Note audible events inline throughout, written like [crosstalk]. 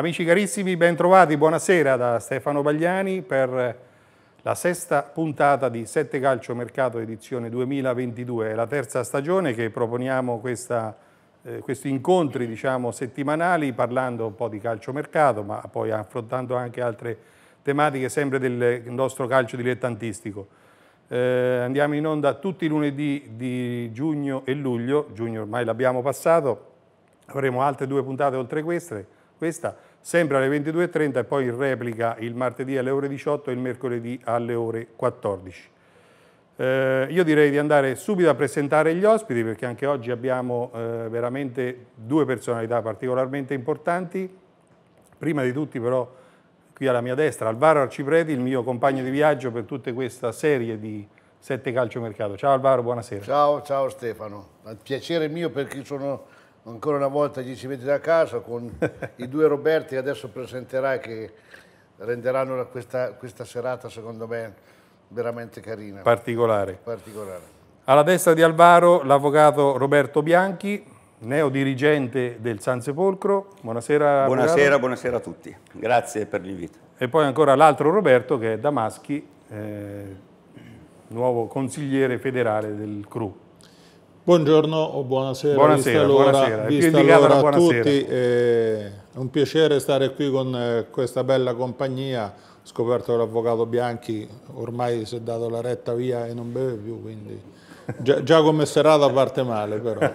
Amici carissimi, bentrovati, buonasera da Stefano Bagliani per la sesta puntata di Sette Calcio Mercato edizione 2022, è la terza stagione che proponiamo questa, eh, questi incontri diciamo, settimanali parlando un po' di calcio mercato ma poi affrontando anche altre tematiche sempre del nostro calcio dilettantistico. Eh, andiamo in onda tutti i lunedì di giugno e luglio, giugno ormai l'abbiamo passato, avremo altre due puntate oltre queste, questa sempre alle 22.30 e poi in replica il martedì alle ore 18 e il mercoledì alle ore 14. Eh, io direi di andare subito a presentare gli ospiti perché anche oggi abbiamo eh, veramente due personalità particolarmente importanti. Prima di tutti però qui alla mia destra Alvaro Arcipreti, il mio compagno di viaggio per tutta questa serie di sette calciomercato. Ciao Alvaro, buonasera. Ciao, ciao Stefano, è un piacere mio perché sono ancora una volta 10 metri da casa con i due Roberti che adesso presenterai che renderanno questa, questa serata secondo me veramente carina. Particolare. Particolare. Alla destra di Alvaro l'avvocato Roberto Bianchi, neodirigente del San Sepolcro. Buonasera. Buonasera, buonasera, a tutti. Grazie per l'invito. E poi ancora l'altro Roberto che è Damaschi, eh, nuovo consigliere federale del CRU. Buongiorno o buonasera, buonasera, buonasera. Vista l'ora, a tutti, eh, è un piacere stare qui con eh, questa bella compagnia, ho scoperto che l'avvocato Bianchi ormai si è dato la retta via e non beve più, quindi già, già come serata parte male però. [laughs]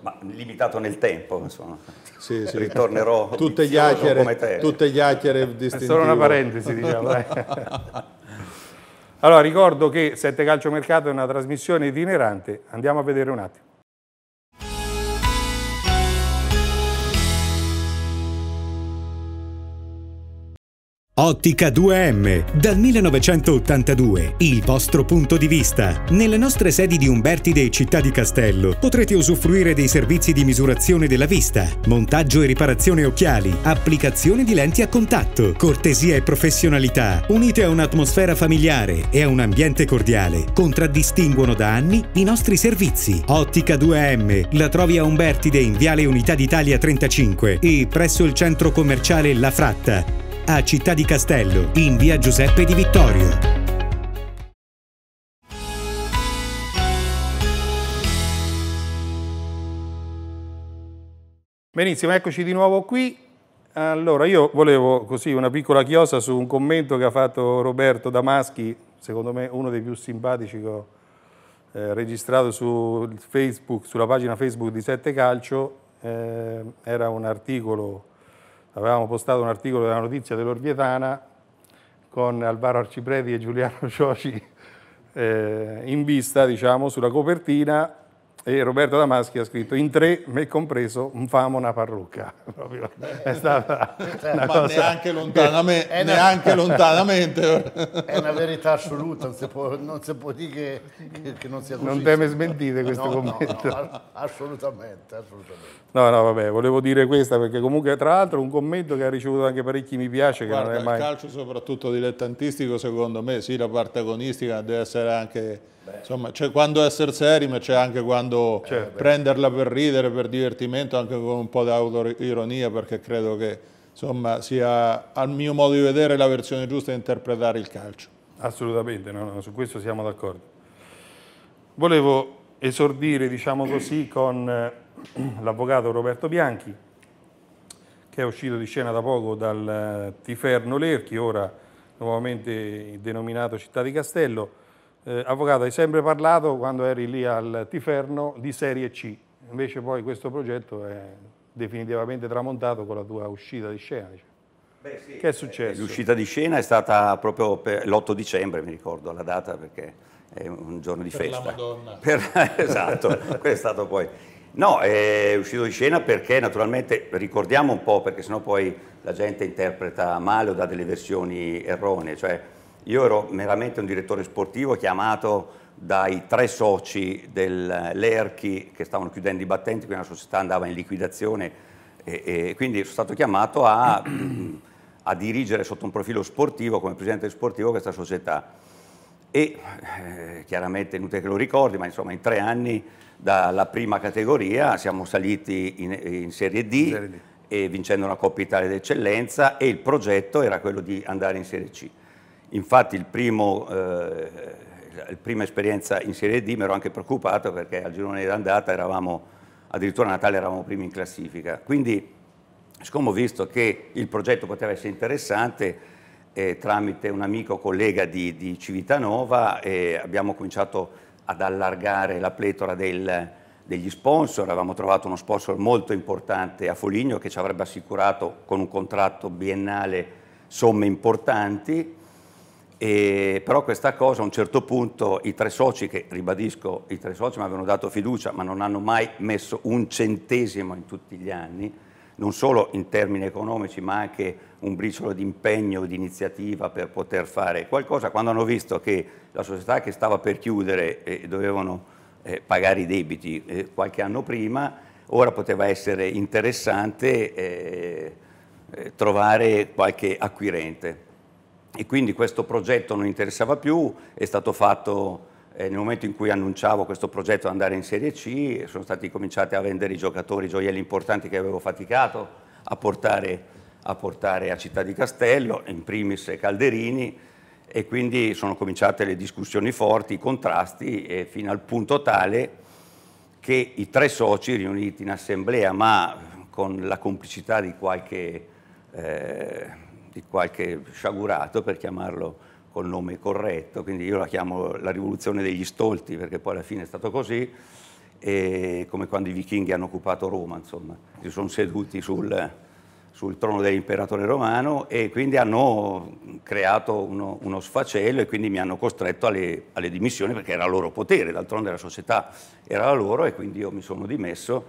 Ma limitato nel tempo, insomma. Sì, sì. ritornerò tutte chiacchiere, come te. Tutte chiacchiere distintive. Solo una parentesi, diciamo. Eh. [laughs] Allora ricordo che Sette Calcio Mercato è una trasmissione itinerante, andiamo a vedere un attimo. Ottica 2M, dal 1982, il vostro punto di vista. Nelle nostre sedi di Umbertide e Città di Castello potrete usufruire dei servizi di misurazione della vista, montaggio e riparazione occhiali, applicazione di lenti a contatto, cortesia e professionalità, unite a un'atmosfera familiare e a un ambiente cordiale, contraddistinguono da anni i nostri servizi. Ottica 2M la trovi a Umbertide in Viale Unità d'Italia 35 e presso il centro commerciale La Fratta a Città di Castello, in via Giuseppe di Vittorio. Benissimo, eccoci di nuovo qui. Allora, io volevo così una piccola chiosa su un commento che ha fatto Roberto Damaschi, secondo me uno dei più simpatici che ho eh, registrato su Facebook, sulla pagina Facebook di Sette Calcio. Eh, era un articolo avevamo postato un articolo della notizia dell'Orvietana con Alvaro Arcipreti e Giuliano [laughs] Cioci eh, in vista, diciamo, sulla copertina e Roberto Damaschi ha scritto in tre, me compreso, un famo una parrucca. [laughs] Proprio. è stata cioè, una cosa... neanche, lontanamente, [laughs] è una... lontanamente. È una verità assoluta, non si può, non si può dire che, che, che, non sia così. Non teme smentite questo no, commento. No, no, assolutamente, assolutamente. No, no, vabbè, volevo dire questa perché comunque tra l'altro un commento che ha ricevuto anche parecchi mi piace Guarda, che non è mai... il calcio soprattutto dilettantistico secondo me, sì, la parte agonistica deve essere anche... Beh. Insomma, c'è cioè, quando essere seri, ma c'è anche quando certo. prenderla per ridere, per divertimento, anche con un po' di autoironia, perché credo che insomma, sia, al mio modo di vedere, la versione giusta di interpretare il calcio. Assolutamente, no, no, su questo siamo d'accordo. Volevo esordire, diciamo così, con eh, [clears throat] l'avvocato Roberto Bianchi, che è uscito di scena da poco dal eh, Tiferno Lerchi, ora nuovamente denominato Città di Castello. Eh, avvocato, hai sempre parlato, quando eri lì al Tiferno, di serie C. Invece poi questo progetto è definitivamente tramontato con la tua uscita di scena. Diciamo. Beh, sì, che è successo? L'uscita di scena è stata proprio l'8 dicembre, mi ricordo la data, perché è un giorno di per festa. Per la Madonna. [laughs] Per, esatto, quello è stato poi. No, è uscito di scena perché naturalmente ricordiamo un po', perché sennò poi la gente interpreta male o dà delle versioni erronee. Cioè, io ero meramente un direttore sportivo chiamato dai tre soci dell'ERCHI che stavano chiudendo i battenti, quindi la società andava in liquidazione e, e quindi sono stato chiamato a, [clears throat] a dirigere sotto un profilo sportivo, come presidente sportivo, questa società e eh, chiaramente inutile che lo ricordi, ma insomma in tre anni dalla prima categoria siamo saliti in, in Serie D. In serie D vincendo una Coppa Italia d'eccellenza e il progetto era quello di andare in Serie C. Infatti primo, eh, la prima esperienza in Serie D mi ero anche preoccupato perché al girone d'andata eravamo, addirittura a Natale eravamo primi in classifica. Quindi siccome ho visto che il progetto poteva essere interessante, eh, tramite un amico collega di, di Civitanova eh, abbiamo cominciato ad allargare la pletora del, degli sponsor, avevamo trovato uno sponsor molto importante a Foligno che ci avrebbe assicurato con un contratto biennale somme importanti, e, però questa cosa a un certo punto i tre soci, che ribadisco i tre soci mi avevano dato fiducia ma non hanno mai messo un centesimo in tutti gli anni, non solo in termini economici ma anche un briciolo di impegno, di iniziativa per poter fare qualcosa, quando hanno visto che la società che stava per chiudere e eh, dovevano eh, pagare i debiti eh, qualche anno prima, ora poteva essere interessante trovare qualche acquirente. E quindi questo progetto non interessava più, è stato fatto nel momento in cui annunciavo questo progetto di andare in Serie C, sono stati cominciati a vendere i giocatori, i gioielli importanti che avevo faticato a portare a portare a Città di Castello, in primis Calderini, e quindi sono cominciate le discussioni forti, i contrasti, eh, fino al punto tale che i tre soci riuniti in assemblea, ma con la complicità di qualche, eh, di qualche sciagurato, per chiamarlo col nome corretto, quindi io la chiamo la rivoluzione degli stolti, perché poi alla fine è stato così, come quando i vichinghi hanno occupato Roma, insomma, si sono seduti sul, sul trono dell'imperatore romano e quindi hanno creato uno, uno, sfacello e quindi mi hanno costretto alle, alle dimissioni perché era loro potere, d'altronde la società era la loro e quindi io mi sono dimesso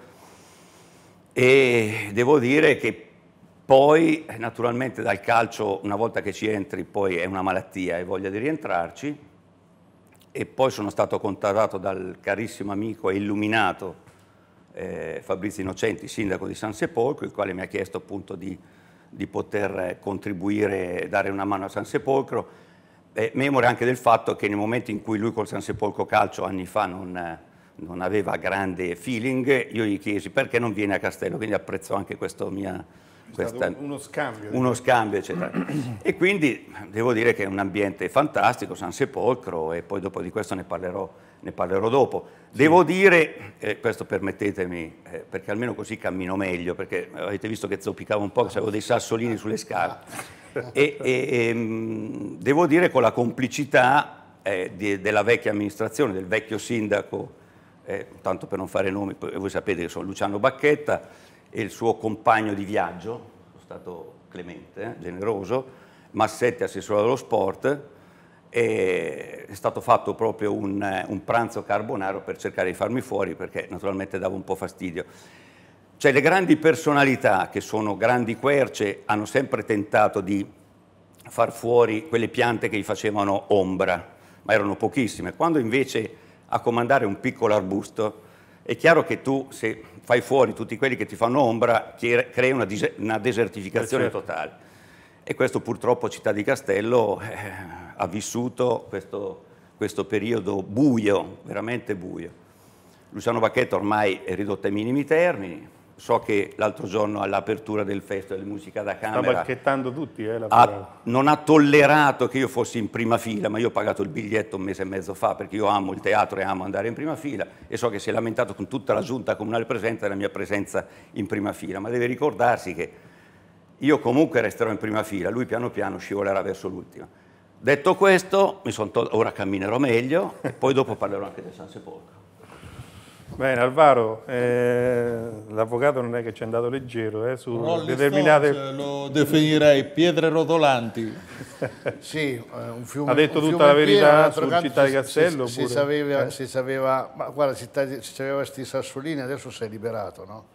e devo dire che poi naturalmente dal calcio una volta che ci entri poi è una malattia e voglia di rientrarci e poi sono stato contattato dal carissimo amico e illuminato eh, Fabrizio Innocenti, sindaco di San Sepolcro, il quale mi ha chiesto appunto di, di poter eh, contribuire, dare una mano a San Sepolcro, eh, memore anche del fatto che nel momento in cui lui col San Sepolcro Calcio anni fa non, non aveva grande feeling, io gli chiesi perché non viene a Castello, quindi apprezzo anche questo mio questa, uno scambio. Uno diciamo. scambio, eccetera. e quindi devo dire che è un ambiente fantastico, San Sepolcro, e poi dopo di questo ne parlerò, ne parlerò dopo. Devo dire, eh, questo permettetemi, eh, perché almeno così cammino meglio, perché avete visto che zoppicavo un po', che avevo dei sassolini sulle scarpe. e, e, e, ehm, devo dire con la complicità eh, di, della vecchia amministrazione, del vecchio sindaco, eh, tanto per non fare nomi, voi sapete che sono Luciano Bacchetta, e il suo compagno di viaggio, sono stato clemente, eh, generoso, Massetti, assessore dello sport, e è stato fatto proprio un, eh, un, pranzo carbonaro per cercare di farmi fuori perché naturalmente dava un po' fastidio. Cioè le grandi personalità che sono grandi querce hanno sempre tentato di far fuori quelle piante che gli facevano ombra, ma erano pochissime. Quando invece a comandare un piccolo arbusto è chiaro che tu se fai fuori tutti quelli che ti fanno ombra crei una, una desertificazione eh, certo. totale. E questo purtroppo Città di Castello eh, ha vissuto questo, questo periodo buio, veramente buio. Luciano Bacchetto ormai è ridotto ai minimi termini, so che l'altro giorno all'apertura del Festival di Musica da Camera... Sta balchettando tutti, eh, ha, Non ha tollerato che io fossi in prima fila, ma io ho pagato il biglietto un mese e mezzo fa, perché io amo il teatro e amo andare in prima fila, e so che si è lamentato con tutta la giunta comunale presente della mia presenza in prima fila, ma deve ricordarsi che io comunque resterò in prima fila, lui piano piano scivolerà verso l'ultima. Detto questo, ora camminerò meglio, e [laughs] poi dopo parlerò anche del San Sepolcro. Bene, Alvaro, eh, l'avvocato non è che ci è andato leggero eh, su Rolling determinate... Stones cioè, lo definirei pietre rotolanti. [laughs] sì, eh, un fiume Ha detto tutta la verità su Città di Castello? Si, si, sapeva, eh? si sapeva, ma guarda, città, si sapeva sti sassolini, adesso si è liberato, no?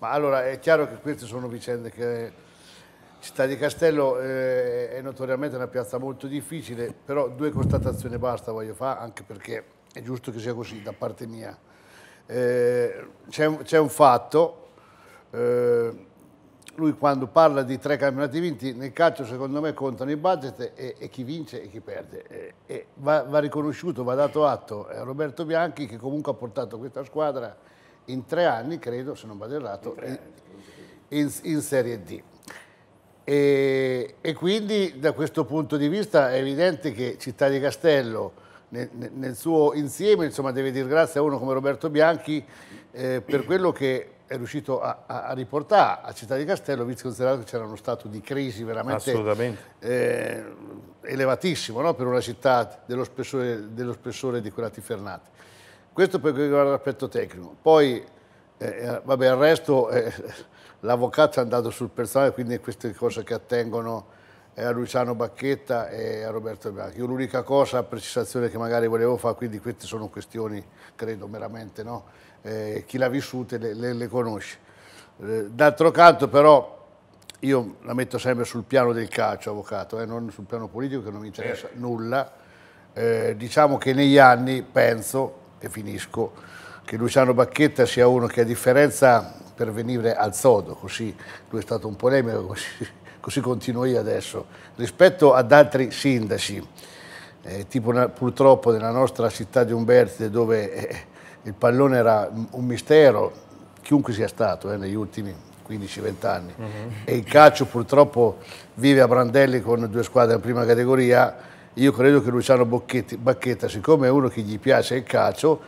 Ma allora è chiaro che queste sono vicende che... Città di Castello eh, è notoriamente una piazza molto difficile, però due constatazioni basta voglio fare, anche perché è giusto che sia così da parte mia eh, c'è un fatto, eh, lui quando parla di tre campionati vinti, nel calcio secondo me contano i budget e, e chi vince e chi perde. E, e va, va, riconosciuto, va dato atto a Roberto Bianchi che comunque ha portato questa squadra in tre anni, credo, se non vado errato, in, in, in Serie D. E, e, quindi da questo punto di vista è evidente che Città di Castello nel, nel, suo insieme, insomma, deve dire grazie a uno come Roberto Bianchi eh, per quello che è riuscito a, a, a, riportare a Città di Castello, visto considerato che c'era uno stato di crisi veramente eh, elevatissimo no? per una città dello spessore, dello spessore di quella Tifernati. Questo per quello che riguarda l'aspetto tecnico. Poi, eh, eh vabbè, al resto eh, [laughs] l'avvocato è andato sul personale, quindi queste cose che attengono a Luciano Bacchetta e a Roberto Bianchi. Io l'unica cosa, precisazione che magari volevo fare, quindi queste sono questioni, credo, meramente, no? eh, chi l'ha vissuta le, le, le, conosce. Eh, D'altro canto però io la metto sempre sul piano del calcio, avvocato, eh, non sul piano politico che non mi interessa certo. nulla. Eh, diciamo che negli anni penso, e finisco, che Luciano Bacchetta sia uno che a differenza per venire al sodo, così lui è stato un polemico, così così ecco, continuo io adesso, rispetto ad altri sindaci, eh, tipo purtroppo nella nostra città di Umbertide dove eh, il pallone era un mistero, chiunque sia stato eh, negli ultimi 15-20 anni, uh mhm. -huh. e il calcio purtroppo vive a Brandelli con due squadre in prima categoria, io credo che Luciano Bocchetti, Bacchetta, siccome è uno che gli piace il calcio,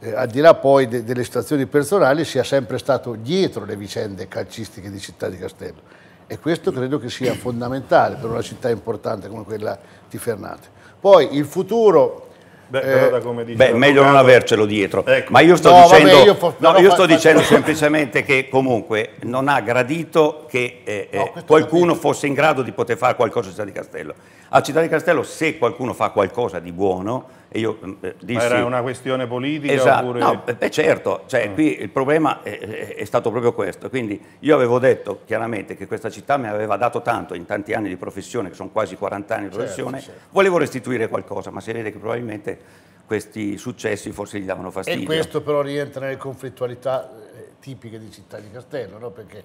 eh, al di là poi de delle situazioni personali, sia sempre stato dietro le vicende calcistiche di Città di Castello e questo credo che sia fondamentale per una città importante come quella di Fernate. Poi il futuro Beh, eh, dice, beh meglio non avercelo dietro. Ecco. Ma io sto no, dicendo, vabbè, io posso, no, io sto dicendo semplicemente che comunque non ha gradito che eh, no, eh, qualcuno fosse in grado di poter fare qualcosa in San Di Castello. A Città di Castello se qualcuno fa qualcosa di buono, e io mm, eh, dissi, era una questione politica? Esatto, oppure... no, beh, certo, cioè, mm. qui il problema è, è, è, stato proprio questo. Quindi io avevo detto chiaramente che questa città mi aveva dato tanto in tanti anni di professione, che sono quasi 40 anni di certo, professione, certo, certo. volevo restituire qualcosa, ma si vede che probabilmente questi successi forse gli davano fastidio. E questo però rientra nelle conflittualità eh, tipiche di Città di Castello, no? perché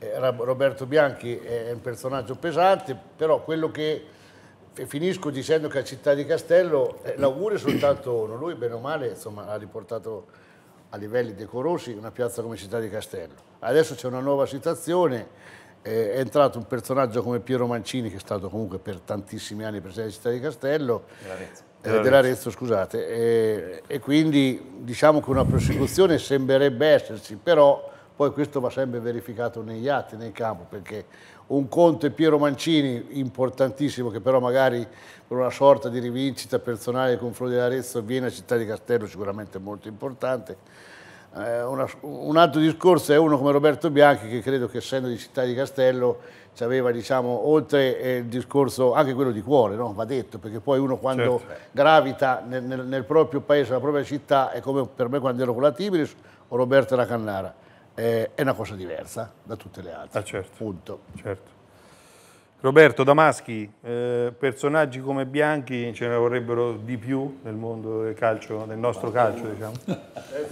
eh, Roberto Bianchi è un personaggio pesante, però quello che finisco dicendo che a Città di Castello eh, l'augurio è soltanto uno, lui bene o male insomma, ha riportato a livelli decorosi una piazza come Città di Castello. Adesso c'è una nuova situazione, eh, è entrato un personaggio come Piero Mancini che è stato comunque per tantissimi anni presidente di Città di Castello, dell'Arezzo, eh, scusate, e, e quindi diciamo che una prosecuzione sembrerebbe esserci, però poi questo va sempre verificato negli atti, nel campo, perché un conte Piero Mancini, importantissimo, che però magari per una sorta di rivincita personale con confronti d'Arezzo viene a Città di Castello, sicuramente molto importante. Eh, una, un altro discorso è uno come Roberto Bianchi, che credo che essendo di Città di Castello ci aveva, diciamo, oltre eh, il discorso, anche quello di cuore, no? va detto, perché poi uno quando certo. gravita nel, nel, nel, proprio paese, nella propria città, è come per me quando ero con la Tibris o Roberto e la Cannara eh, è una cosa diversa da tutte le altre. Ah, certo. Punto. Certo. Roberto Damaschi, eh, personaggi come Bianchi ce ne vorrebbero di più nel mondo del calcio, nel nostro calcio, diciamo. [laughs] Eh,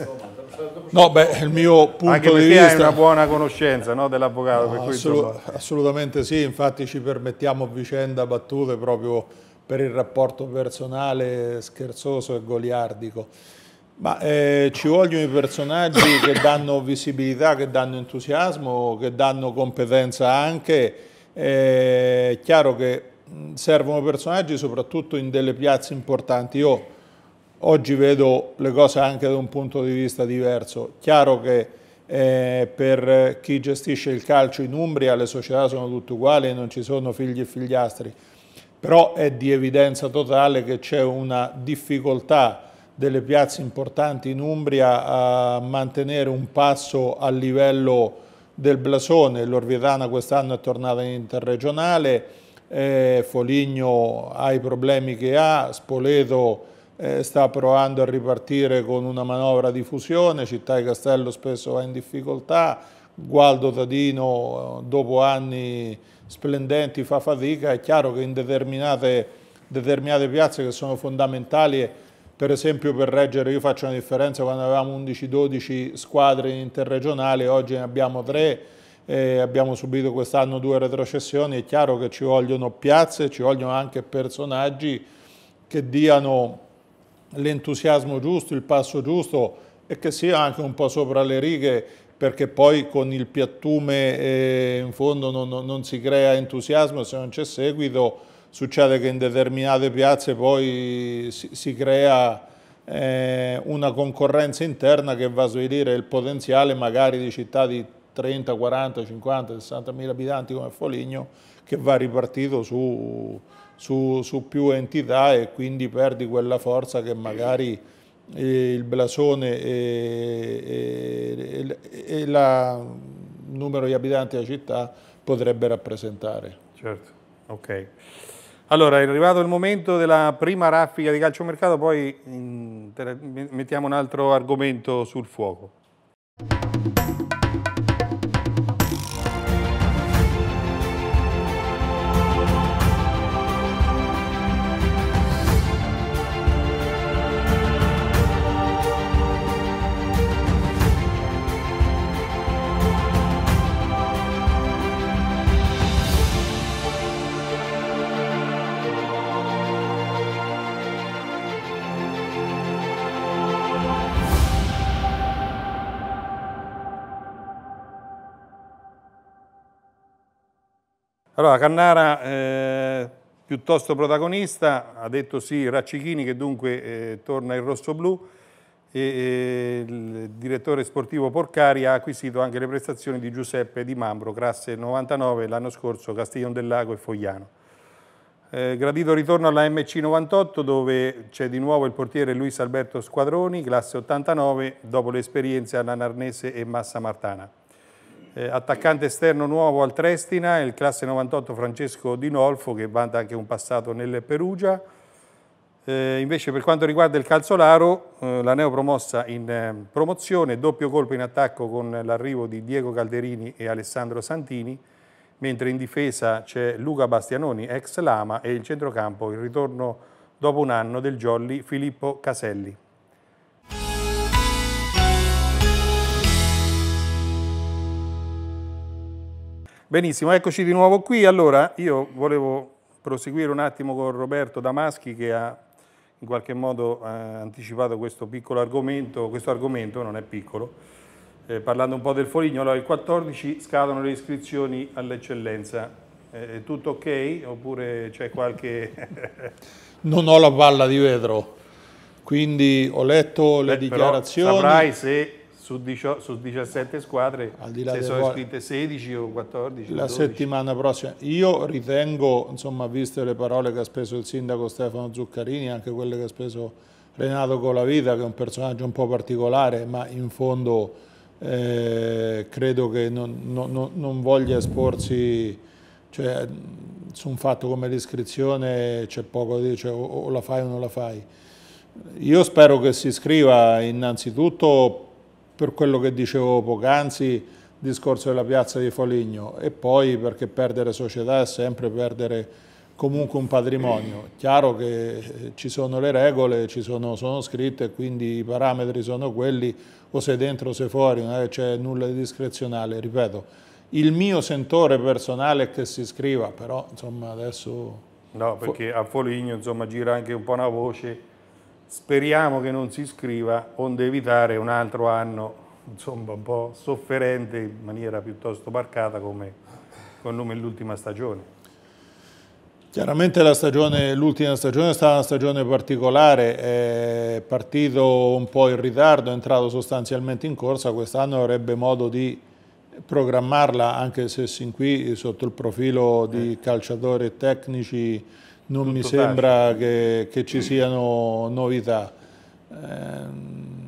certo no, beh, il mio punto Anche di vista... Anche una buona conoscenza no, dell'avvocato. No, assolut insomma... Assolutamente sì, infatti ci permettiamo a vicenda battute proprio per il rapporto personale scherzoso e goliardico. Ma eh, ci vogliono i personaggi che danno visibilità, che danno entusiasmo, che danno competenza anche. Eh, è chiaro che servono personaggi soprattutto in delle piazze importanti. Io oggi vedo le cose anche da un punto di vista diverso. Chiaro che eh, per chi gestisce il calcio in Umbria le società sono tutte uguali, non ci sono figli e figliastri. Però è di evidenza totale che c'è una difficoltà delle piazze importanti in Umbria a mantenere un passo a livello del blasone. L'Orvietana quest'anno è tornata in interregionale, eh, Foligno ha i problemi che ha, Spoleto eh, sta provando a ripartire con una manovra di fusione, Città e Castello spesso va in difficoltà, Gualdo Tadino eh, dopo anni splendenti fa fatica, è chiaro che in determinate, determinate piazze che sono fondamentali per esempio per reggere, io faccio una differenza, quando avevamo 11-12 squadre in interregionale, oggi ne abbiamo tre, eh, abbiamo subito quest'anno due retrocessioni, è chiaro che ci vogliono piazze, ci vogliono anche personaggi che diano l'entusiasmo giusto, il passo giusto e che sia anche un po' sopra le righe perché poi con il piattume eh, in fondo non, non si crea entusiasmo se non c'è seguito succede che in determinate piazze poi si, si crea eh, una concorrenza interna che va a svilire il potenziale magari di città di 30, 40, 50, 60 mila abitanti come Foligno che va ripartito su, su, su, più entità e quindi perdi quella forza che magari il blasone e, e, e la, il numero di abitanti della città potrebbe rappresentare. Certo, ok. Allora, è arrivato il momento della prima raffica di calciomercato, poi mm, mettiamo un altro argomento sul fuoco. Allora, Cannara eh, piuttosto protagonista, ha detto sì Raccichini che dunque eh, torna in rosso-blu e, il direttore sportivo Porcari ha acquisito anche le prestazioni di Giuseppe Di Mambro, classe 99, l'anno scorso Castiglion del Lago e Fogliano. Eh, gradito ritorno alla MC 98 dove c'è di nuovo il portiere Luis Alberto Squadroni, classe 89, dopo le esperienze alla Narnese e Massa Martana eh, attaccante esterno nuovo al Trestina, il classe 98 Francesco Di Nolfo che vanta anche un passato nel Perugia. Eh, invece per quanto riguarda il Calzolaro, eh, la neopromossa in ehm, promozione, doppio colpo in attacco con l'arrivo di Diego Calderini e Alessandro Santini, mentre in difesa c'è Luca Bastianoni, ex Lama, e il centrocampo il ritorno dopo un anno del Jolly Filippo Caselli. Benissimo, eccoci di nuovo qui. Allora, io volevo proseguire un attimo con Roberto Damaschi che ha in qualche modo eh, anticipato questo piccolo argomento, questo argomento non è piccolo, eh, parlando un po' del Foligno. Allora, il 14 scadono le iscrizioni all'eccellenza. Eh, è tutto ok oppure c'è qualche... [laughs] non ho la palla di vetro, quindi ho letto le Beh, dichiarazioni... saprai se su, 18, su 17 squadre se sono quali... iscritte 16 o 14. La 12. settimana prossima. Io ritengo, insomma, viste le parole che ha speso il sindaco Stefano Zuccarini, anche quelle che ha speso Renato Colavita, che è un personaggio un po' particolare, ma in fondo eh, credo che non, non, non voglia esporsi... Cioè, su un fatto come l'iscrizione c'è poco da dire, cioè, o la fai o non la fai. Io spero che si iscriva innanzitutto per quello che dicevo poc'anzi, discorso della piazza di Foligno e poi perché perdere società è sempre perdere comunque un patrimonio. Chiaro che eh, ci sono le regole, ci sono, sono scritte, quindi i parametri sono quelli, o sei dentro o sei fuori, non c'è nulla di discrezionale, ripeto. Il mio sentore personale è che si scriva, però insomma adesso... No, perché a Foligno insomma, gira anche un po' una voce Speriamo che non si iscriva, onde evitare un altro anno insomma, un po' sofferente in maniera piuttosto marcata come, come l'ultima stagione. Chiaramente l'ultima stagione, stagione è stata una stagione particolare, è partito un po' in ritardo, è entrato sostanzialmente in corsa, quest'anno avrebbe modo di programmarla anche se sin qui sotto il profilo di eh. calciatori e tecnici non mi sembra che, che, ci siano novità. Ehm,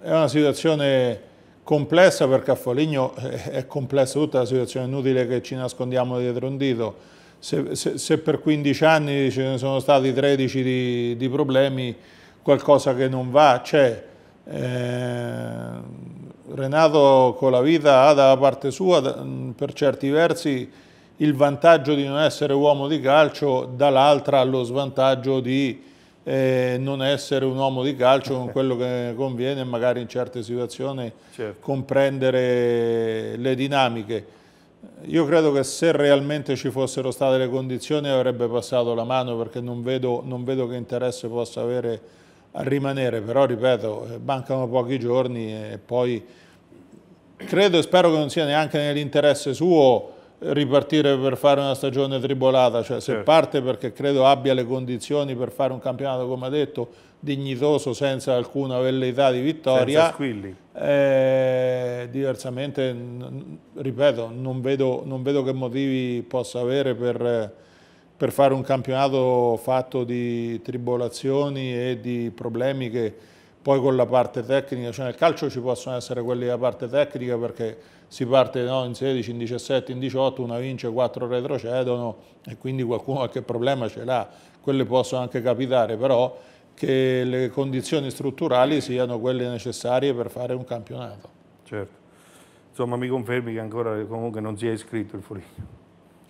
è una situazione complessa per Caffoligno, eh, è complessa tutta la situazione, è inutile che ci nascondiamo dietro un dito. Se, se, se per 15 anni ce ne sono stati 13 di, di problemi, qualcosa che non va c'è. Eh, Renato con la vita ha dalla parte sua per certi versi il vantaggio di non essere uomo di calcio, dall'altra lo svantaggio di eh, non essere un uomo di calcio con quello che conviene magari in certe situazioni certo. comprendere le dinamiche. Io credo che se realmente ci fossero state le condizioni avrebbe passato la mano perché non vedo, non vedo che interesse possa avere a rimanere, però ripeto, eh, mancano pochi giorni e poi credo e spero che non sia neanche nell'interesse suo ripartire per fare una stagione tribolata, cioè se certo. parte perché credo abbia le condizioni per fare un campionato, come ha detto, dignitoso senza alcuna velleità di vittoria, eh, diversamente, ripeto, non vedo, non vedo, che motivi possa avere per, per fare un campionato fatto di tribolazioni e di problemi che poi con la parte tecnica, cioè nel calcio ci possono essere quelli della parte tecnica perché si parte no, in 16, in 17, in 18, una vince, quattro retrocedono e quindi qualcuno qualche problema ce l'ha, quelle possono anche capitare, però che le condizioni strutturali siano quelle necessarie per fare un campionato. Certo, insomma mi confermi che ancora comunque non si è iscritto il Foligno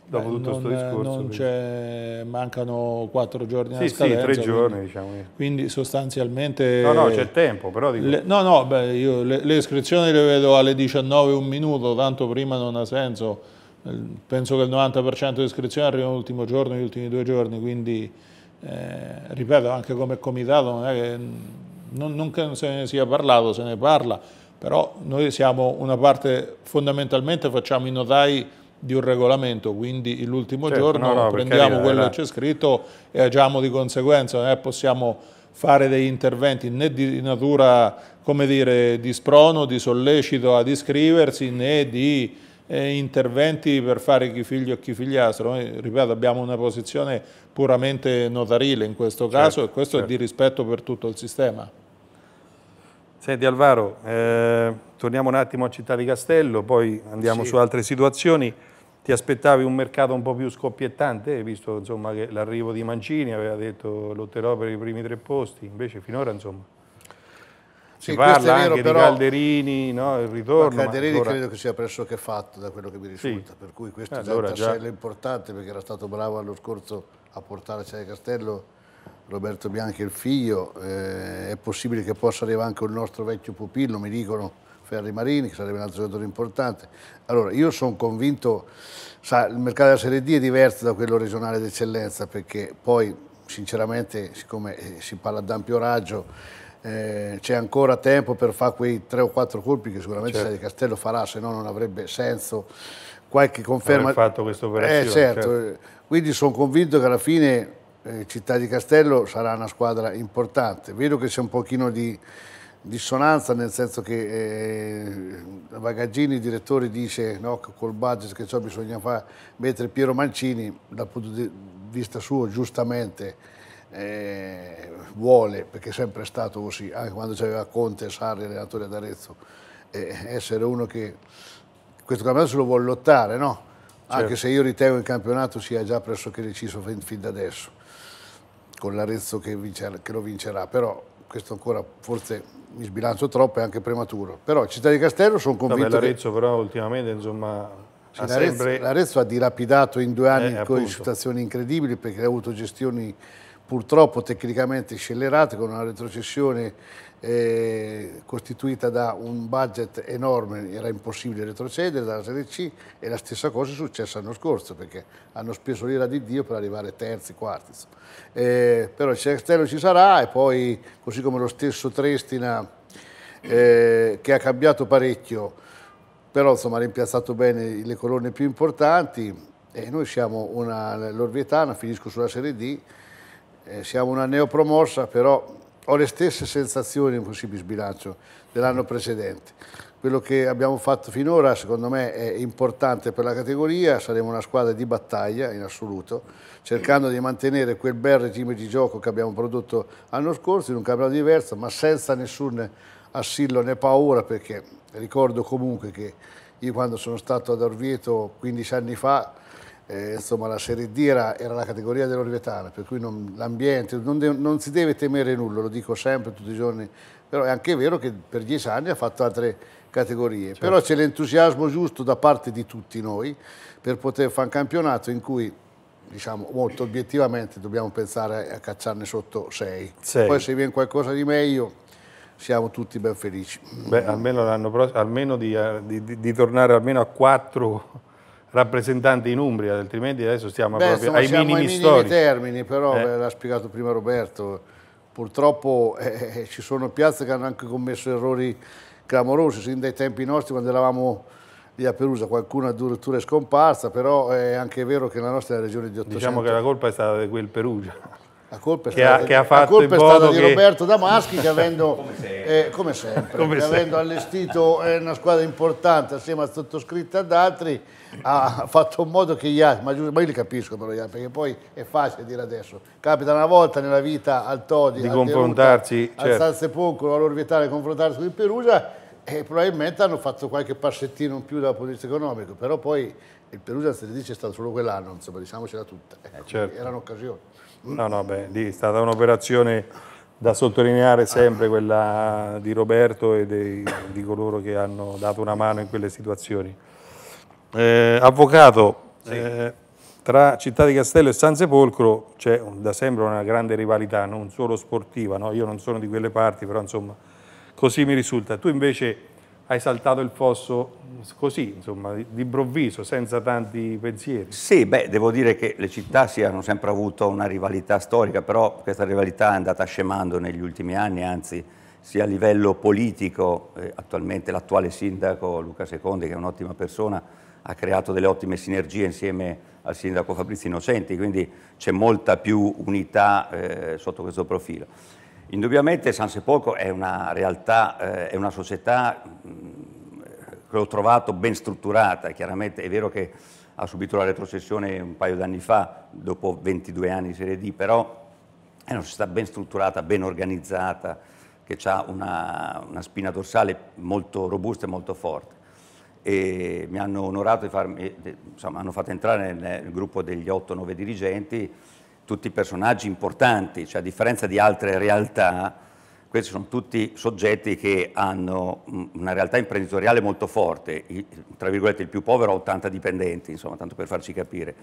dopo tutto questo eh, discorso. Non c'è, mancano quattro giorni sì, alla scadenza. Sì, tre giorni quindi, diciamo. Quindi sostanzialmente... No, no, c'è tempo però dico... le, No, no, beh, io le, le, iscrizioni le vedo alle 19 un minuto, tanto prima non ha senso. Eh, penso che il 90% di iscrizioni arrivano l'ultimo giorno, gli ultimi due giorni, quindi eh, ripeto, anche come comitato non è che... Mm, non, non che se ne sia parlato, se ne parla, però noi siamo una parte, fondamentalmente facciamo i notai di un regolamento, quindi l'ultimo certo, giorno no, no, prendiamo quello che c'è scritto e agiamo di conseguenza, non è possiamo fare degli interventi né di natura, come dire, di sprono, di sollecito ad iscriversi, né di eh, interventi per fare chi figlio e chi figliastro. Noi, ripeto, abbiamo una posizione puramente notarile in questo certo, caso certo, e questo certo. è di certo. rispetto per tutto il sistema. Senti Alvaro, eh, torniamo un attimo a Città di Castello, poi andiamo sì. su altre situazioni. Ti aspettavi un mercato un po' più scoppiettante, visto insomma, che l'arrivo di Mancini aveva detto lotterò per i primi tre posti, invece finora insomma, si sì, parla vero, anche però, di Calderini, no? il ritorno. Calderini allora... credo che sia pressoché fatto da quello che mi risulta, sì. per cui questo eh, allora, è un tassello già... importante perché era stato bravo l'anno scorso a portare a Ciale Castello Roberto Bianchi il figlio, eh, è possibile che possa arrivare anche un nostro vecchio pupillo, mi dicono Ferri Marini, che sarebbe un altro giocatore importante. Allora, io sono convinto, sa, il mercato della Serie D è diverso da quello regionale d'eccellenza, perché poi, sinceramente, siccome eh, si parla ad ampio raggio, eh, c'è ancora tempo per fare quei tre o quattro colpi che sicuramente certo. Di Castello farà, se no non avrebbe senso qualche conferma. Aver fatto questa eh, operazione. Eh, certo. certo. Quindi sono convinto che alla fine eh, Città di Castello sarà una squadra importante. Vedo che c'è un pochino di dissonanza nel senso che eh, Vagaggini, direttore, dice no, che col budget che ciò bisogna fare, mentre Piero Mancini, dal punto di vista suo, giustamente eh, vuole, perché è sempre stato così, anche quando c'aveva Conte, Sarri, allenatore ad Arezzo, eh, essere uno che questo campionato se lo vuole lottare, no? certo. anche se io ritengo il campionato sia già pressoché deciso fin, fin da adesso, con l'Arezzo che, che lo vincerà, però questo ancora forse mi sbilancio troppo, è anche prematuro, però Città di Castello sono convinto Vabbè, l'Arezzo però ultimamente insomma ha l'Arezzo, sempre... ha dilapidato in due anni eh, con risultazioni incredibili perché ha avuto gestioni purtroppo tecnicamente scellerate con una retrocessione eh, costituita da un budget enorme, era impossibile retrocedere dalla Serie C e la stessa cosa è successa l'anno scorso perché hanno speso l'ira di Dio per arrivare terzi, quarti. Eh, però il Cestello ci sarà e poi così come lo stesso Trestina eh, che ha cambiato parecchio, però insomma ha rimpiazzato bene le colonne più importanti e noi siamo una l'Orvietana, finisco sulla Serie D, eh, siamo una neopromossa però ho le stesse sensazioni, un possibile sbilancio, dell'anno precedente. Quello che abbiamo fatto finora secondo me è importante per la categoria, saremo una squadra di battaglia in assoluto, cercando di mantenere quel bel regime di gioco che abbiamo prodotto l'anno scorso in un campionato diverso, ma senza nessun assillo né paura, perché ricordo comunque che io quando sono stato ad Orvieto 15 anni fa eh, insomma, la Serie D era, era la categoria dell'Orvietana, per cui l'ambiente non, non, si deve temere nulla, lo dico sempre tutti i giorni, però è anche vero che per dieci anni ha fatto altre categorie, certo. però c'è l'entusiasmo giusto da parte di tutti noi per poter fare un campionato in cui diciamo molto obiettivamente dobbiamo pensare a cacciarne sotto 6 poi se viene qualcosa di meglio siamo tutti ben felici Beh, almeno, almeno eh, di, di, di, tornare almeno a 4 quattro rappresentante in Umbria, altrimenti adesso stiamo Beh, proprio ai minimi, ai minimi termini, però eh. l'ha spiegato prima Roberto, purtroppo eh, eh, ci sono piazze che hanno anche commesso errori clamorosi, sin dai tempi nostri quando eravamo lì a Perusa, qualcuno addirittura è scomparsa, però è anche vero che la nostra è una regione di 800. Diciamo che la colpa è stata di quel Perugia. La colpa è che stata, ha, che ha fatto colpa è stata che... di Roberto Damaschi che avendo, [laughs] come sempre, eh, come sempre come che avendo allestito eh, una squadra importante assieme a sottoscritta ad altri, ha fatto in modo che gli altri, ma, ma io li capisco però gli altri, perché poi è facile dire adesso, capita una volta nella vita al Todi, di confrontarsi, Deruta, certo. al Salsepolcolo, vitale confrontarsi con il Perugia, e probabilmente hanno fatto qualche passettino in più dal punto di vista economico, però poi il Perugia, se le dice, è stato solo quell'anno, insomma, diciamocela tutta. Ecco, eh, certo. Era un'occasione. No, no, beh, lì è stata un'operazione da sottolineare sempre quella di Roberto e dei, di coloro che hanno dato una mano in quelle situazioni. Eh, avvocato, sì. eh, tra Città di Castello e San Sepolcro c'è da sempre una grande rivalità, non solo sportiva, no? io non sono di quelle parti, però insomma così mi risulta. Tu invece hai saltato il fosso così, insomma, improvviso, senza tanti pensieri. Sì, beh, devo dire che le città sì, hanno sempre avuto una rivalità storica, però questa rivalità è andata scemando negli ultimi anni, anzi sia a livello politico, eh, attualmente l'attuale sindaco Luca Secondi, che è un'ottima persona, ha creato delle ottime sinergie insieme al sindaco Fabrizio Innocenti, quindi c'è molta più unità eh, sotto questo profilo. Indubbiamente San Sepolcro è una realtà, eh, è una società mh, che ho trovato ben strutturata, chiaramente è vero che ha subito la retrocessione un paio d'anni fa, dopo 22 anni di Serie D, però è una società ben strutturata, ben organizzata, che ha una, una spina dorsale molto robusta e molto forte. E mi hanno onorato di farmi, insomma, hanno fatto entrare nel, nel gruppo degli 8-9 dirigenti, tutti personaggi importanti, cioè a differenza di altre realtà, questi sono tutti soggetti che hanno una realtà imprenditoriale molto forte, il, tra virgolette il più povero ha 80 dipendenti, insomma, tanto per farci capire.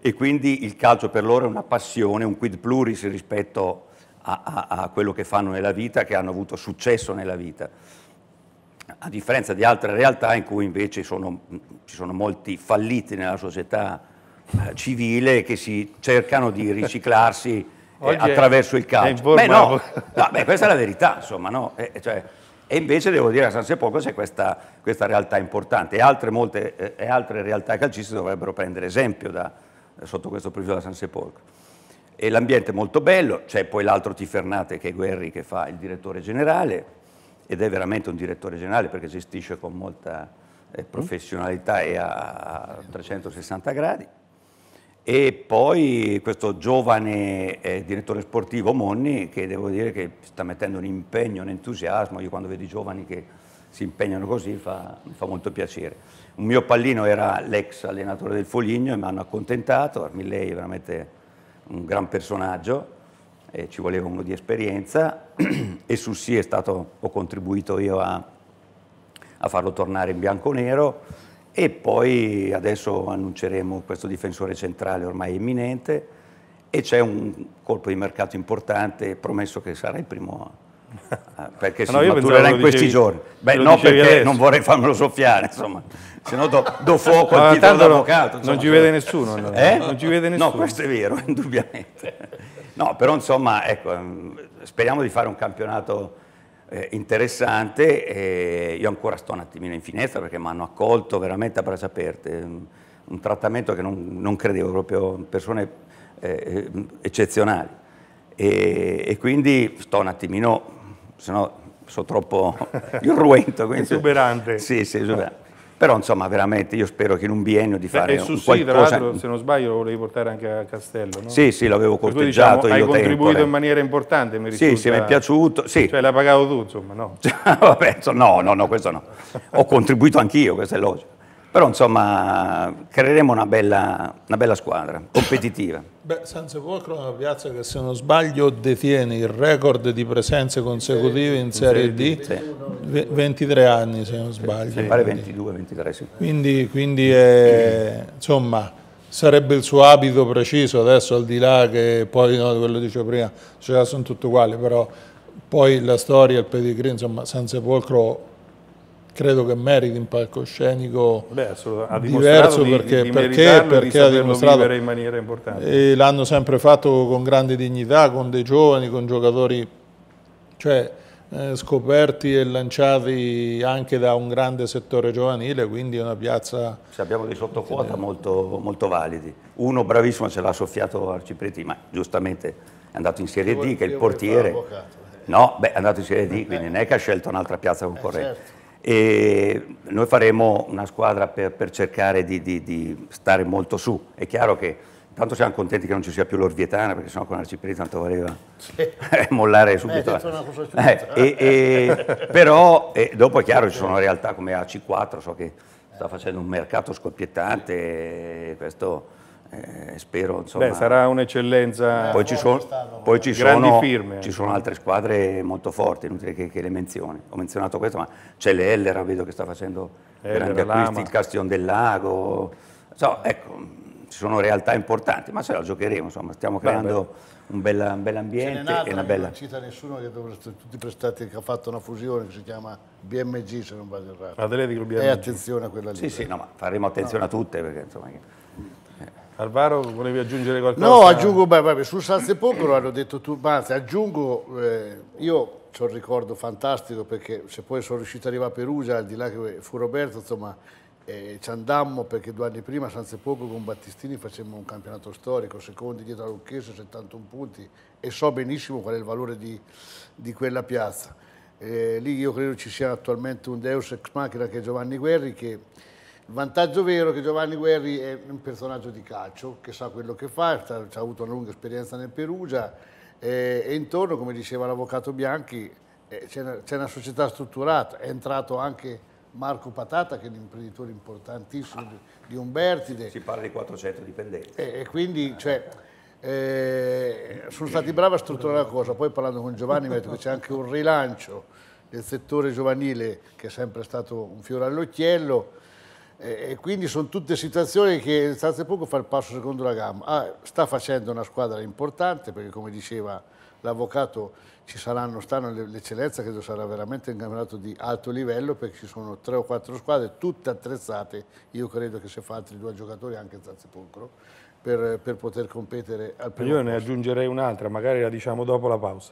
E quindi il calcio per loro è una passione, un quid pluris rispetto a, a, a quello che fanno nella vita, che hanno avuto successo nella vita a differenza di altre realtà in cui invece sono, ci sono molti falliti nella società eh, civile che si cercano di [laughs] riciclarsi eh, attraverso il calcio. Beh, no, no beh, questa è la verità, insomma, no? e, eh, eh, cioè, e, invece devo dire a San Sepolcro c'è questa, questa, realtà importante e altre, molte, eh, altre realtà calcistiche dovrebbero prendere esempio da, sotto questo profilo da San Sepolcro. E l'ambiente è molto bello, c'è poi l'altro Tifernate che è Guerri che fa il direttore generale ed è veramente un direttore generale perché gestisce con molta mm. professionalità e a 360 gradi e poi questo giovane eh, direttore sportivo Monni che devo dire che sta mettendo un impegno, un entusiasmo, io quando vedo i giovani che si impegnano così fa, mi fa molto piacere. Un mio pallino era l'ex allenatore del Foligno e mi hanno accontentato, Armillei è veramente un gran personaggio, eh, ci voleva uno di esperienza [clears throat] e su sì è stato, ho contribuito io a, a farlo tornare in bianco-nero e poi adesso annunceremo questo difensore centrale ormai imminente e c'è un colpo di mercato importante, promesso che sarà il primo ah, perché [laughs] si no, maturerà in questi dicevi, giorni. Beh, no, perché adesso. non vorrei farmelo soffiare, insomma, se no do, do [laughs] fuoco al titolo d'avvocato. Non ci vede cioè. nessuno, eh? non ci vede nessuno. No, questo è vero, [laughs] indubbiamente. No, però insomma, ecco, ehm, speriamo di fare un campionato eh, interessante e eh, io ancora sto un attimino in finestra perché mi hanno accolto veramente a braccia aperte, un, un trattamento che non, non, credevo, proprio persone eh, eh eccezionali. E, e, quindi sto un attimino, se no sono troppo [laughs] irruento. Quindi, esuberante. Sì, sì, esuberante. Però insomma veramente io spero che in un biennio di fare Beh, un sì, qualcosa... Tra l'altro, se non sbaglio, lo volevi portare anche a Castello, no? Sì, sì, l'avevo corteggiato cui, diciamo, Hai contribuito in maniera importante, mi risulta. Sì, sì, mi è piaciuto. Sì. Cioè l'ha pagato tu, insomma, no? [laughs] Vabbè, no, no, no, questo no. [laughs] Ho contribuito anch'io, questo è logico. Però insomma creeremo una bella, una bella squadra, competitiva. [laughs] Beh, San Sepolcro è una piazza che se non sbaglio detiene il record di presenze consecutive in Serie D, 23 anni se non sbaglio. Mi pare 22, 23 sì. Quindi, quindi è, insomma sarebbe il suo abito preciso adesso al di là che poi no, quello dicevo prima, cioè sono tutti uguali, però poi la storia, il pedigree, insomma San Sepolcro credo che meriti un palcoscenico Beh, diverso di, perché, di, di perché, perché ha dimostrato in maniera importante. l'hanno sempre fatto con grande dignità, con dei giovani, con giocatori cioè, eh, scoperti e lanciati anche da un grande settore giovanile, quindi è una piazza... Se abbiamo dei sottoquota eh. molto, molto validi. Uno bravissimo ce l'ha soffiato Arcipreti, ma giustamente è andato in Serie D, che è il portiere... Eh. No, beh, è andato in Serie D, eh. quindi non è che ha scelto un'altra piazza concorrente. Eh, certo e noi faremo una squadra per, per cercare di, di, di, stare molto su. È chiaro che tanto siamo contenti che non ci sia più l'Orvietana, perché sennò con la tanto valeva sì. [laughs] Eh, mollare eh, subito. Eh, eh, eh, però dopo è chiaro ci sono realtà come AC4, so che sta facendo un mercato scoppiettante, questo eh, spero insomma. Beh, sarà un'eccellenza. Eh, poi, ci, son, poi ci, sono, ci, eh. sono, altre squadre molto forti, inutile che, che le menzioni. Ho menzionato questo, ma c'è l'Ellera, vedo che sta facendo Ellera, grandi acquisti, il Castion del Lago. So, ecco, ci sono realtà importanti, ma se la giocheremo, insomma, stiamo creando beh, beh. Un, bella, un, bel ambiente e una bella... Non cita nessuno che dovreste tutti prestati, che ha fatto una fusione che si chiama BMG, se non vado errato. Atletico BMG. E attenzione a quella lì. Sì, sì, no, ma faremo attenzione no. a tutte, perché insomma... Alvaro, volevi aggiungere qualcosa? No, aggiungo, beh, vabbè, sul Salzepopolo hanno detto tu, anzi aggiungo, eh, io ho un ricordo fantastico perché se poi sono riuscito ad arrivare a Perugia, al di là che fu Roberto, insomma, eh, ci andammo perché due anni prima a San con Battistini facemmo un campionato storico, secondi dietro a Lucchese, 71 punti e so benissimo qual è il valore di, di quella piazza. Eh, lì io credo ci sia attualmente un deus ex machina che è Giovanni Guerri che il vantaggio vero è che Giovanni Guerri è un personaggio di calcio, che sa quello che fa, ha avuto una lunga esperienza nel Perugia eh, e intorno, come diceva l'avvocato Bianchi, eh, c'è una, società strutturata, è entrato anche Marco Patata che è un imprenditore importantissimo di, di Umbertide. Si parla di 400 dipendenti. E, e quindi cioè, eh, sono stati bravi a strutturare la cosa, poi parlando con Giovanni mi ha detto che c'è anche un rilancio del settore giovanile che è sempre stato un fiore all'occhiello, e quindi sono tutte situazioni che stanze poco fa il passo secondo la gamma Ah, sta facendo una squadra importante perché come diceva l'avvocato ci saranno, stanno l'eccellenza credo sarà veramente un campionato di alto livello perché ci sono tre o quattro squadre tutte attrezzate, io credo che se fa altri due giocatori anche Zazzepolcro per, per poter competere al primo Io ne posto. aggiungerei un'altra, magari la diciamo dopo la pausa.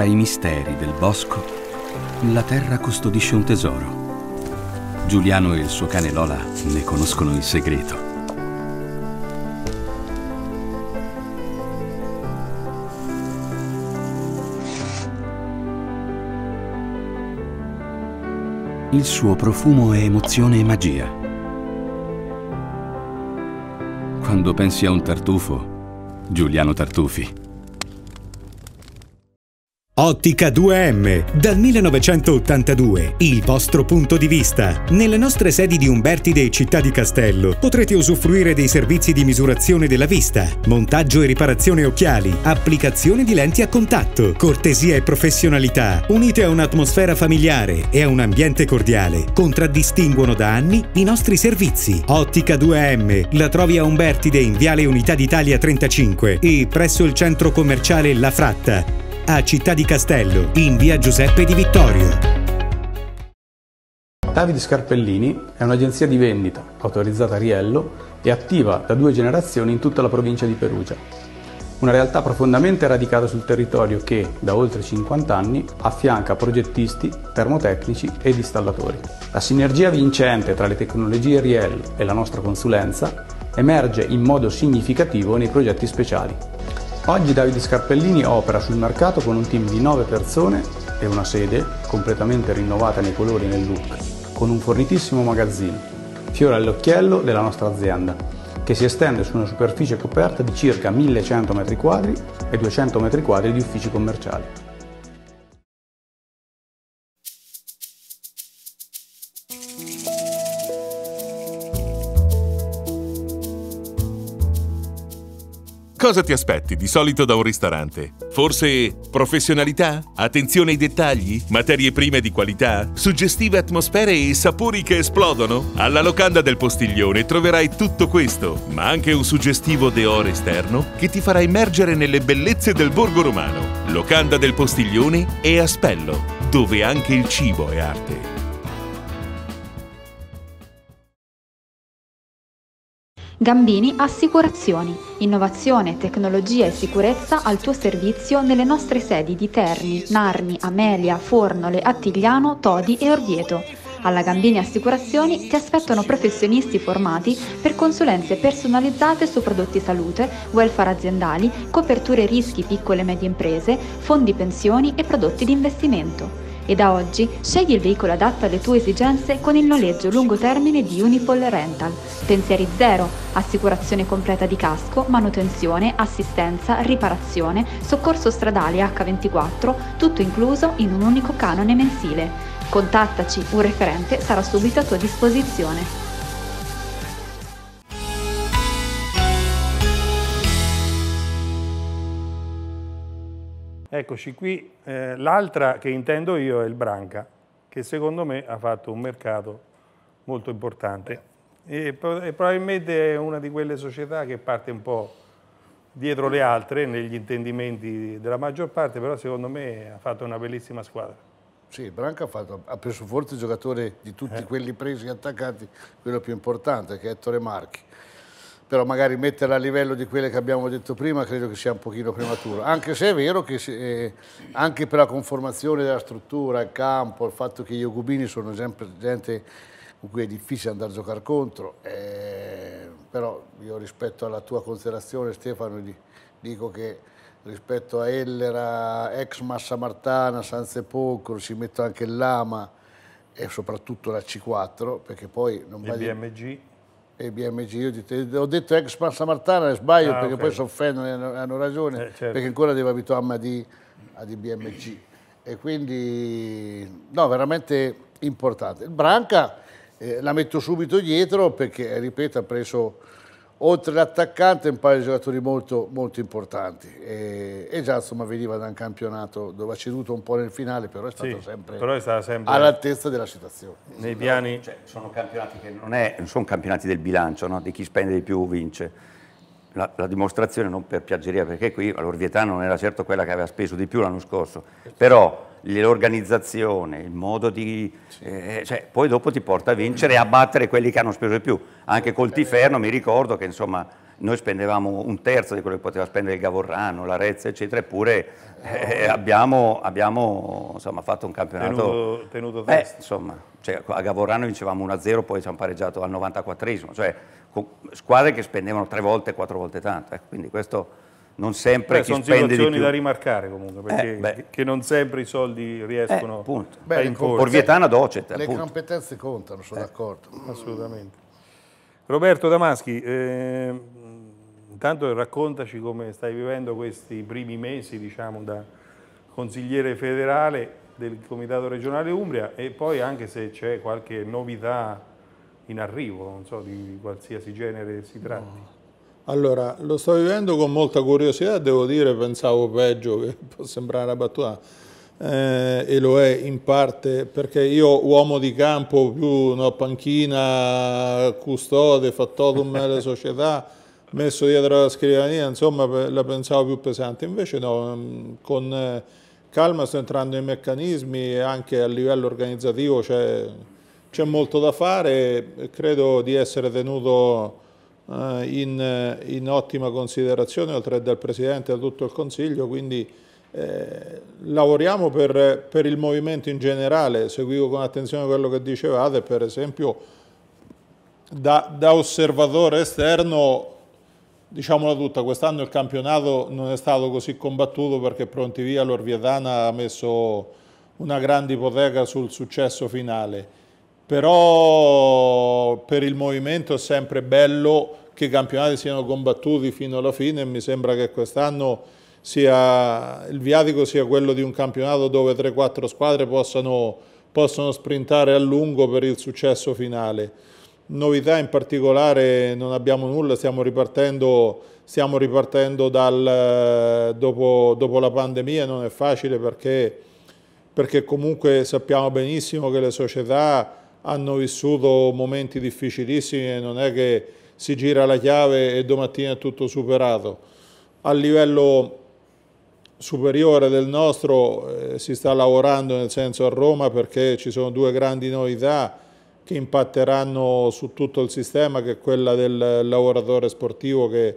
Tra i misteri del bosco, la terra custodisce un tesoro. Giuliano e il suo cane Lola ne conoscono il segreto. Il suo profumo è emozione e magia. Quando pensi a un tartufo, Giuliano Tartufi. Ottica 2M, dal 1982, il vostro punto di vista. Nelle nostre sedi di Umbertide e Città di Castello potrete usufruire dei servizi di misurazione della vista, montaggio e riparazione occhiali, applicazione di lenti a contatto, cortesia e professionalità, unite a un'atmosfera familiare e a un ambiente cordiale, contraddistinguono da anni i nostri servizi. Ottica 2M la trovi a Umbertide in Viale Unità d'Italia 35 e presso il centro commerciale La Fratta a Città di Castello, in via Giuseppe di Vittorio. Davide Scarpellini è un'agenzia di vendita autorizzata a Riello e attiva da due generazioni in tutta la provincia di Perugia. Una realtà profondamente radicata sul territorio che, da oltre 50 anni, affianca progettisti, termotecnici ed installatori. La sinergia vincente tra le tecnologie Riello e la nostra consulenza emerge in modo significativo nei progetti speciali, Oggi Davide Scarpellini opera sul mercato con un team di 9 persone e una sede completamente rinnovata nei colori e nel look, con un fornitissimo magazzino, fiore all'occhiello della nostra azienda, che si estende su una superficie coperta di circa 1100 m2 e 200 m2 di uffici commerciali. Cosa ti aspetti di solito da un ristorante? Forse professionalità? Attenzione ai dettagli? Materie prime di qualità? Suggestive atmosfere e sapori che esplodono? Alla locanda del Postiglione troverai tutto questo, ma anche un suggestivo deore esterno che ti farà immergere nelle bellezze del borgo romano. Locanda del Postiglione e Aspello, dove anche il cibo è arte. Gambini Assicurazioni, innovazione, tecnologia e sicurezza al tuo servizio nelle nostre sedi di Terni, Narni, Amelia, Fornole, Attigliano, Todi e Orvieto. Alla Gambini Assicurazioni ti aspettano professionisti formati per consulenze personalizzate su prodotti salute, welfare aziendali, coperture rischi piccole e medie imprese, fondi pensioni e prodotti di investimento. E da oggi scegli il veicolo adatto alle tue esigenze con il noleggio lungo termine di Unipol Rental. Pensieri zero, assicurazione completa di casco, manutenzione, assistenza, riparazione, soccorso stradale H24, tutto incluso in un unico canone mensile. Contattaci, un referente sarà subito a tua disposizione. Eccoci qui, eh, l'altra che intendo io è il Branca, che secondo me ha fatto un mercato molto importante e, e probabilmente è una di quelle società che parte un po' dietro le altre negli intendimenti della maggior parte, però secondo me ha fatto una bellissima squadra. Sì, Branca ha, fatto, ha preso forte giocatore di tutti eh. quelli presi e attaccati, quello più importante che è Ettore Marchi però magari metterla a livello di quelle che abbiamo detto prima credo che sia un pochino prematuro, anche se è vero che eh, anche per la conformazione della struttura, il campo, il fatto che gli Ogubini sono sempre gente con cui è difficile andare a giocare contro, eh, però io rispetto alla tua considerazione Stefano dico che rispetto a Ellera, ex Massa Martana, San Sepolcro, ci metto anche il Lama e soprattutto la C4 perché poi non il BMG e BMG, io dite, ho detto ex eh, Martana, sbaglio ah, perché okay. poi si offendono e hanno, hanno ragione, eh, certo. perché ancora devo abituarmi a di, a di BMG. E quindi, no, veramente importante. Il Branca eh, la metto subito dietro perché, ripeto, ha preso oltre all'attaccante un paio di giocatori molto, molto importanti e, e, già insomma veniva da un campionato dove ha ceduto un po' nel finale però è stato sì, sempre, sempre all'altezza della situazione nei no, piani cioè, sono campionati che non, è, sono campionati del bilancio no? di chi spende di più vince la, la, dimostrazione non per piaggeria perché qui l'Orvietà non era certo quella che aveva speso di più l'anno scorso però l'organizzazione, il modo di... Sì. Eh, cioè, poi dopo ti porta a vincere e a battere quelli che hanno speso di più. Anche col Tiferno mi ricordo che insomma noi spendevamo un terzo di quello che poteva spendere il Gavorrano, la Rezza, eccetera, eppure eh, abbiamo, abbiamo insomma, fatto un campionato... Tenuto, tenuto eh, insomma, cioè, a Gavorrano vincevamo 1-0, poi siamo pareggiato al 94esimo, cioè squadre che spendevano tre volte, quattro volte tanto. Eh, quindi questo non sempre beh, chi sono spende di più. da rimarcare comunque, perché eh, che non sempre i soldi riescono eh, punto. a incorrere. Orvietana docet. Le punto. competenze contano, sono eh. d'accordo. Assolutamente. Roberto Damaschi, eh, intanto raccontaci come stai vivendo questi primi mesi, diciamo, da consigliere federale del Comitato Regionale Umbria e poi anche se c'è qualche novità in arrivo, non so di qualsiasi genere si tratti. No. Allora, lo sto vivendo con molta curiosità, devo dire, pensavo peggio, che [laughs] può sembrare una battuta, eh, e lo è in parte perché io uomo di campo più no, panchina, custode, fattotum delle [laughs] società, messo dietro la scrivania, insomma la pensavo più pesante, invece no, mm, con eh, calma sto entrando nei meccanismi e anche a livello organizzativo c'è molto da fare, credo di essere tenuto eh, in, eh, in, ottima considerazione, oltre che dal Presidente e da tutto il Consiglio, quindi eh, lavoriamo per, per, il movimento in generale, seguivo con attenzione quello che dicevate, per esempio da, da osservatore esterno, diciamola tutta, quest'anno il campionato non è stato così combattuto perché pronti via l'Orvietana ha messo una grande ipoteca sul successo finale però per il movimento è sempre bello che i campionati siano combattuti fino alla fine e mi sembra che quest'anno il viatico sia quello di un campionato dove 3-4 squadre possano, possono sprintare a lungo per il successo finale. Novità in particolare non abbiamo nulla, stiamo ripartendo, stiamo ripartendo dal, dopo, dopo, la pandemia, non è facile perché, perché comunque sappiamo benissimo che le società hanno vissuto momenti difficilissimi e non è che si gira la chiave e domattina è tutto superato. A livello superiore del nostro eh, si sta lavorando nel senso a Roma perché ci sono due grandi novità che impatteranno su tutto il sistema che è quella del lavoratore sportivo che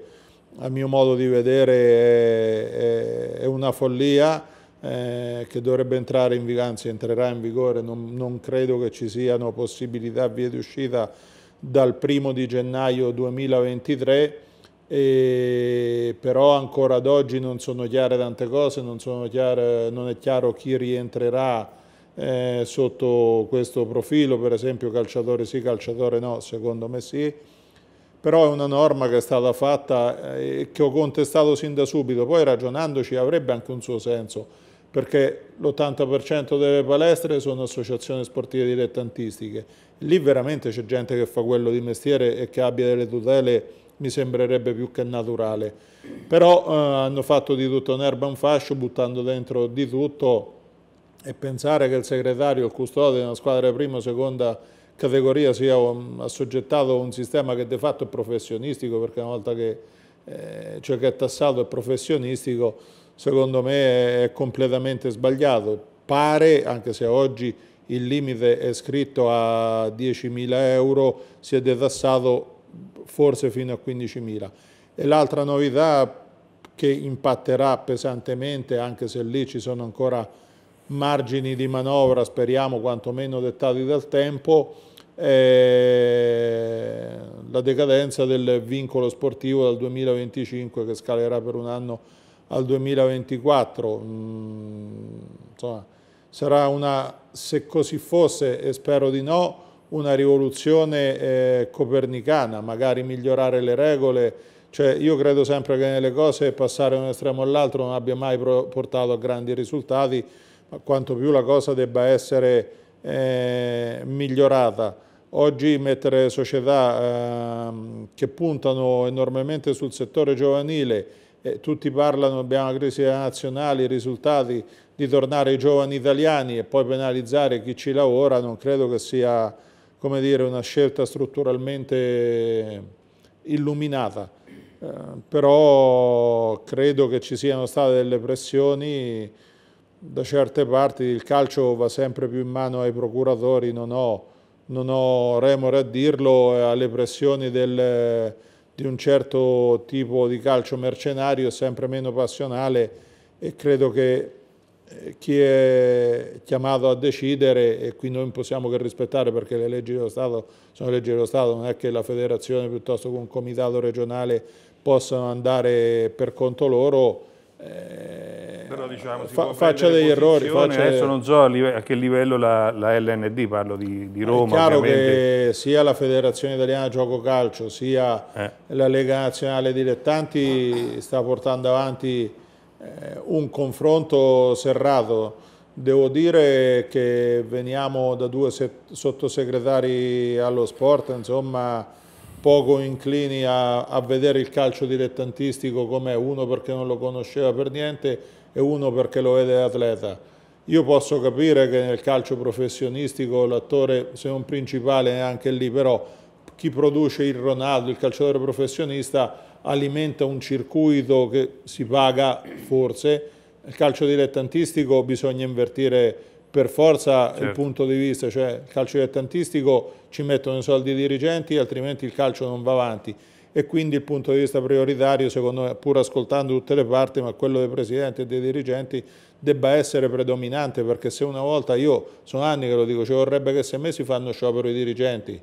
a mio modo di vedere è, è, è una follia eh, che dovrebbe entrare in vigore, anzi entrerà in vigore, non, non credo che ci siano possibilità vie di uscita dal primo di gennaio 2023, e però ancora ad oggi non sono chiare tante cose, non, chiare, non è chiaro chi rientrerà eh, sotto questo profilo, per esempio calciatore sì, calciatore no, secondo me sì, però è una norma che è stata fatta eh, e che ho contestato sin da subito, poi ragionandoci avrebbe anche un suo senso perché l'80% delle palestre sono associazioni sportive dilettantistiche. Lì veramente c'è gente che fa quello di mestiere e che abbia delle tutele, mi sembrerebbe più che naturale. Però eh, hanno fatto di tutto un'erba un fascio, buttando dentro di tutto e pensare che il segretario, il custode di una squadra di prima o seconda categoria sia assoggettato a un sistema che di fatto è professionistico, perché una volta che eh, ciò cioè che è tassato è professionistico, secondo me è completamente sbagliato. Pare, anche se oggi il limite è scritto a 10.000 euro, si è detassato forse fino a 15.000. E l'altra novità che impatterà pesantemente, anche se lì ci sono ancora margini di manovra, speriamo quantomeno dettati dal tempo, è la decadenza del vincolo sportivo dal 2025 che scalerà per un anno al 2024. Mm, insomma, sarà una, se così fosse, e spero di no, una rivoluzione eh, copernicana, magari migliorare le regole. Cioè, io credo sempre che nelle cose passare da un estremo all'altro non abbia mai portato a grandi risultati, ma quanto più la cosa debba essere eh, migliorata. Oggi mettere società eh, che puntano enormemente sul settore giovanile, eh, tutti parlano, abbiamo la crisi nazionale, i risultati di tornare ai giovani italiani e poi penalizzare chi ci lavora, non credo che sia dire, una scelta strutturalmente illuminata. Eh, però credo che ci siano state delle pressioni da certe parti, il calcio va sempre più in mano ai procuratori, non ho, non ho remore a dirlo, eh, alle pressioni del di un certo tipo di calcio mercenario, sempre meno passionale e credo che eh, chi è chiamato a decidere, e qui noi possiamo che rispettare perché le leggi dello Stato sono leggi dello Stato, non è che la federazione piuttosto che un comitato regionale possano andare per conto loro, eh, Però diciamo, fa, faccia degli errori. Faccia... Adesso non so a che livello la, la LND, parlo di, di Roma. È chiaro ovviamente. che sia la Federazione Italiana Gioco Calcio, sia eh. la Lega Nazionale Dilettanti sta portando avanti eh, un confronto serrato. Devo dire che veniamo da due sottosegretari allo sport, insomma poco inclini a, a vedere il calcio dilettantistico com'è, uno perché non lo conosceva per niente e uno perché lo vede atleta. Io posso capire che nel calcio professionistico l'attore, se non principale, è anche lì, però chi produce il Ronaldo, il calciatore professionista, alimenta un circuito che si paga forse. Nel calcio dilettantistico bisogna invertire per forza certo. il punto di vista, cioè il calcio dilettantistico ci mettono i soldi i dirigenti, altrimenti il calcio non va avanti e quindi il punto di vista prioritario, secondo me, pur ascoltando tutte le parti, ma quello dei presidenti e dei dirigenti debba essere predominante, perché se una volta io sono anni che lo dico, ci cioè, vorrebbe che se me si fanno sciopero i dirigenti,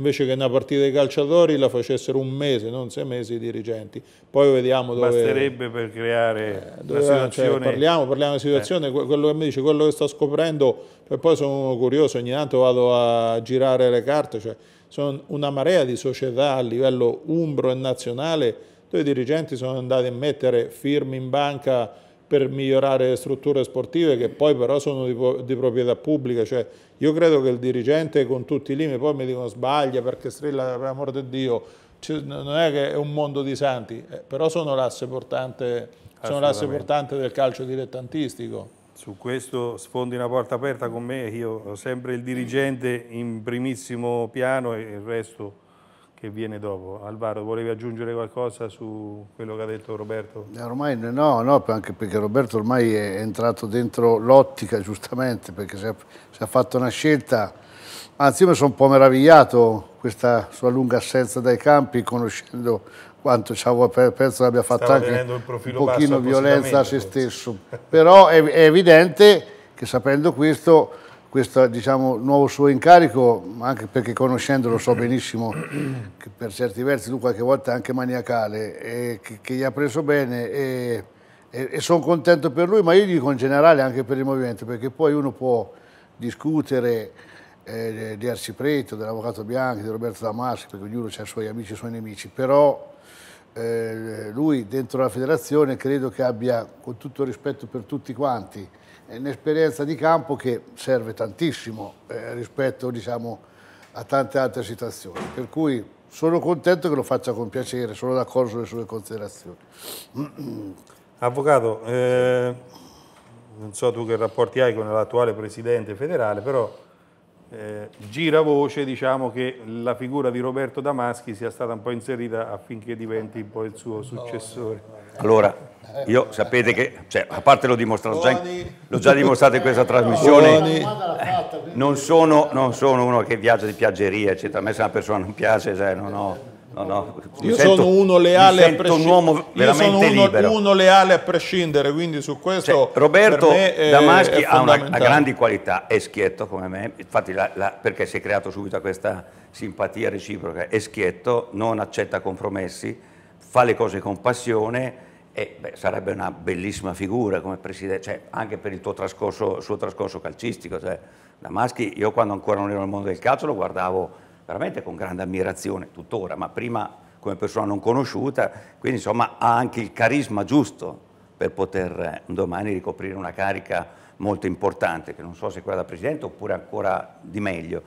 invece che una partita di calciatori la facessero un mese, non sei mesi i dirigenti. Poi vediamo dove... Basterebbe per creare eh, dove, cioè, situazione... Cioè, parliamo, parliamo di situazione, eh. quello che mi dice, quello che sto scoprendo, e poi sono curioso, ogni tanto vado a girare le carte, cioè, sono una marea di società a livello umbro e nazionale dove i dirigenti sono andati a mettere firme in banca per migliorare le strutture sportive che poi però sono di, di proprietà pubblica, cioè io credo che il dirigente con tutti i limiti, poi mi dicono sbaglia perché strilla per amor di Dio, cioè, non è che è un mondo di santi, eh, però sono l'asse portante, portante del calcio dilettantistico. Su questo sfondi una porta aperta con me, io ho sempre il dirigente in primissimo piano e il resto che viene dopo. Alvaro, volevi aggiungere qualcosa su quello che ha detto Roberto? Eh, ormai no, no anche perché Roberto ormai è entrato dentro l'ottica, giustamente, perché si è, fatto una scelta. Anzi, io mi sono un po' meravigliato questa sua lunga assenza dai campi, conoscendo quanto ci avevo penso abbia fatto Stava anche un pochino violenza a se stesso. Però è, è evidente che sapendo questo questo diciamo, nuovo suo incarico, anche perché conoscendolo so benissimo che per certi versi lui qualche volta è anche maniacale, e che, che gli ha preso bene e, e, e sono contento per lui, ma io dico in generale anche per il movimento, perché poi uno può discutere eh, di Arcipreto, dell'Avvocato Bianchi, di Roberto Damasco, perché ognuno ha i suoi amici e i suoi nemici, però eh, lui dentro la federazione credo che abbia, con tutto rispetto per tutti quanti, è un'esperienza di campo che serve tantissimo eh, rispetto diciamo, a tante altre situazioni. Per cui sono contento che lo faccia con piacere, sono d'accordo sulle sue considerazioni. [clears throat] Avvocato, eh, non so tu che rapporti hai con l'attuale Presidente federale, però eh, giravoce diciamo che la figura di Roberto Damaschi sia stata un po' inserita affinché diventi un po' il suo successore. Allora, io sapete che, cioè, a parte l'ho dimostrato già, l'ho già dimostrato in questa trasmissione, non sono, non sono, uno che viaggia di piaggeria, eccetera. a me se una persona non piace, cioè, non ho No, no. Io sento, sono uno leale a prescindere. Io sono uno, uno, leale a prescindere, quindi su questo. Cioè, Roberto Damaschi ha una, una grandi qualità, è schietto come me, infatti la, la, perché si è creato subito questa simpatia reciproca, è schietto, non accetta compromessi, fa le cose con passione e beh, sarebbe una bellissima figura come presidente, cioè, anche per il tuo trascorso, suo trascorso calcistico. Cioè, Damaschi, io quando ancora non ero nel mondo del calcio lo guardavo veramente con grande ammirazione tuttora, ma prima come persona non conosciuta, quindi insomma ha anche il carisma giusto per poter un eh, domani ricoprire una carica molto importante, che non so se quella da Presidente oppure ancora di meglio.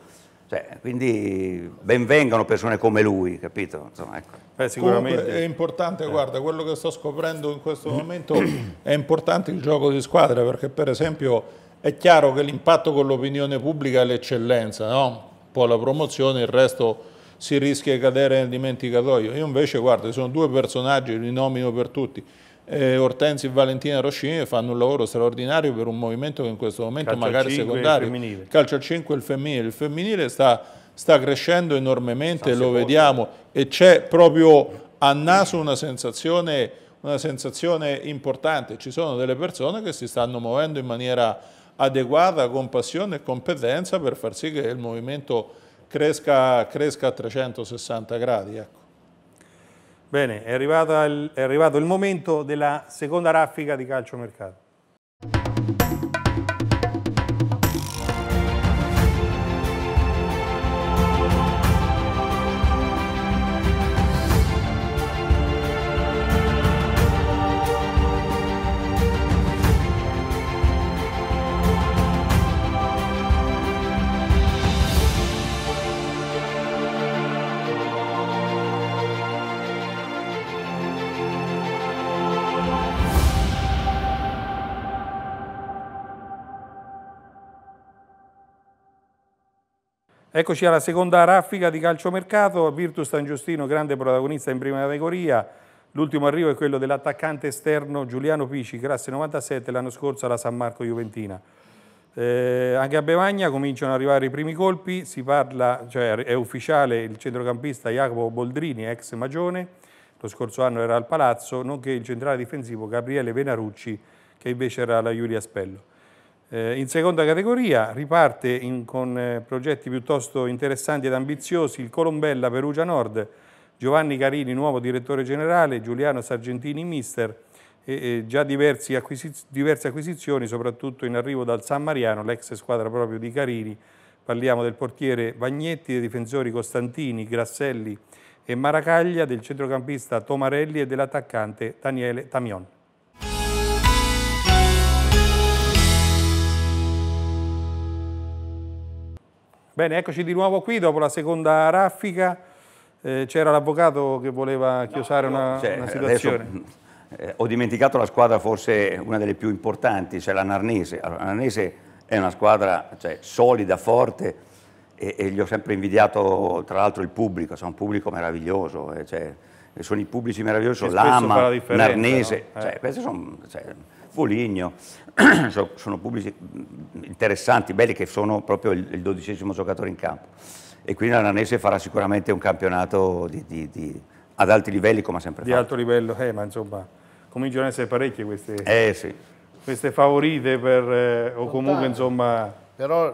Cioè, quindi benvengano persone come lui, capito? Insomma, ecco. Beh, sicuramente. Comunque è importante, eh. guarda, quello che sto scoprendo in questo mm. momento è importante il gioco di squadra, perché per esempio è chiaro che l'impatto con l'opinione pubblica è l'eccellenza, no? po' la promozione, il resto si rischia di cadere nel dimenticatoio. Io invece, guarda, sono due personaggi, li nomino per tutti. Eh, Ortensi e Valentina Roscini fanno un lavoro straordinario per un movimento che in questo momento calcio magari secondario. Calcio a 5 e il femminile. Il femminile sta, sta crescendo enormemente, San lo secondo. vediamo e c'è proprio a naso una sensazione, una sensazione importante. Ci sono delle persone che si stanno muovendo in maniera adeguata compassione e competenza per far sì che il movimento cresca, cresca a 360 gradi. Ecco. Bene, è, il, è arrivato il momento della seconda raffica di calciomercato. Eccoci alla seconda raffica di calciomercato, Virtus San Giustino, grande protagonista in prima categoria. L'ultimo arrivo è quello dell'attaccante esterno Giuliano Pici, classe 97, l'anno scorso alla San Marco Juventina. Eh, anche a Bevagna cominciano ad arrivare i primi colpi, si parla, cioè è ufficiale il centrocampista Jacopo Boldrini, ex Magione, lo scorso anno era al Palazzo, nonché il centrale difensivo Gabriele Venarucci, che invece era alla Giulia Spello. Eh, in seconda categoria riparte in, con eh, progetti piuttosto interessanti ed ambiziosi il Colombella Perugia Nord, Giovanni Carini nuovo direttore generale, Giuliano Sargentini mister e, e già acquisiz diverse acquisizioni soprattutto in arrivo dal San Mariano, l'ex squadra proprio di Carini, parliamo del portiere Vagnetti, dei difensori Costantini, Grasselli e Maracaglia, del centrocampista Tomarelli e dell'attaccante Daniele Tamion. Bene, eccoci di nuovo qui dopo la seconda raffica. Eh, c'era l'avvocato che voleva chiosare no, una, cioè, una, situazione. Adesso, eh, ho dimenticato la squadra forse una delle più importanti, cioè la Narnese. La Narnese è una squadra cioè, solida, forte e, e, gli ho sempre invidiato tra l'altro il pubblico, cioè, un pubblico meraviglioso. Eh, cioè, sono i pubblici meravigliosi, Lama, la Narnese, no? Eh. cioè, sono, cioè, Foligno. [clears throat] sono pubblici mm, interessanti, belli, che sono proprio il, il dodicesimo giocatore in campo. E quindi l'Aranese farà sicuramente un campionato di, di, di, ad alti livelli, come ha sempre di fatto. Di alto livello, eh, ma insomma, cominciano ad essere parecchie queste, eh, sì. queste favorite, per, eh, o comunque insomma... Però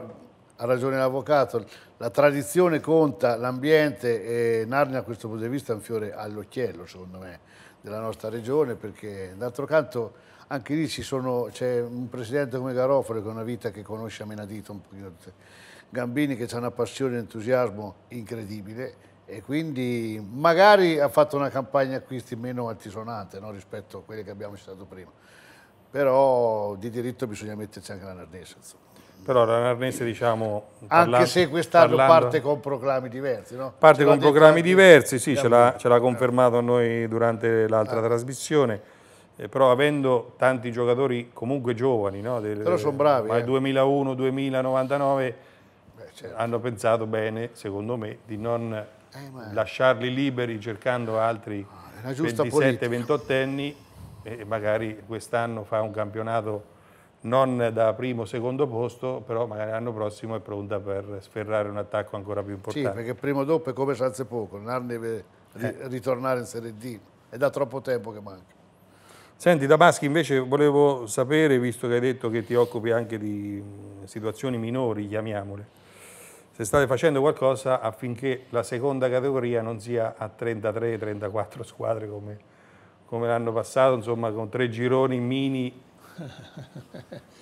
ha ragione l'avvocato, la tradizione conta, l'ambiente e Narnia a questo punto di vista è un fiore all'occhiello, secondo me, della nostra regione, perché d'altro canto anche lì c'è un presidente come Garofalo che ha una vita che conosce a menadito un pochino. Gambini che ha una passione e un entusiasmo incredibile e quindi magari ha fatto una campagna acquisti meno altisonante no? rispetto a quelle che abbiamo citato prima. Però di diritto bisogna metterci anche la Nardese. Però la Nardese diciamo... Parlando, anche se quest'anno parlando... parte con proclami diversi, no? Parte con proclami diversi, sì, ce l'ha, eh. confermato a noi durante l'altra ah. trasmissione eh, però avendo tanti giocatori comunque giovani, no? Del, però sono bravi. Ma eh. 2001, 2099 certo. hanno pensato bene, secondo me, di non eh, lasciarli liberi cercando altri 27-28 ah, anni e magari quest'anno fa un campionato non da primo o secondo posto, però magari l'anno prossimo è pronta per sferrare un attacco ancora più importante. Sì, perché prima o dopo è come Sanze Poco, Narn deve eh. ritornare in Serie D, è da troppo tempo che manca. Senti, Damaschi, invece volevo sapere, visto che hai detto che ti occupi anche di mm, situazioni minori, chiamiamole, se state facendo qualcosa affinché la seconda categoria non sia a 33-34 squadre come, come l'anno passato, insomma con tre gironi mini [laughs]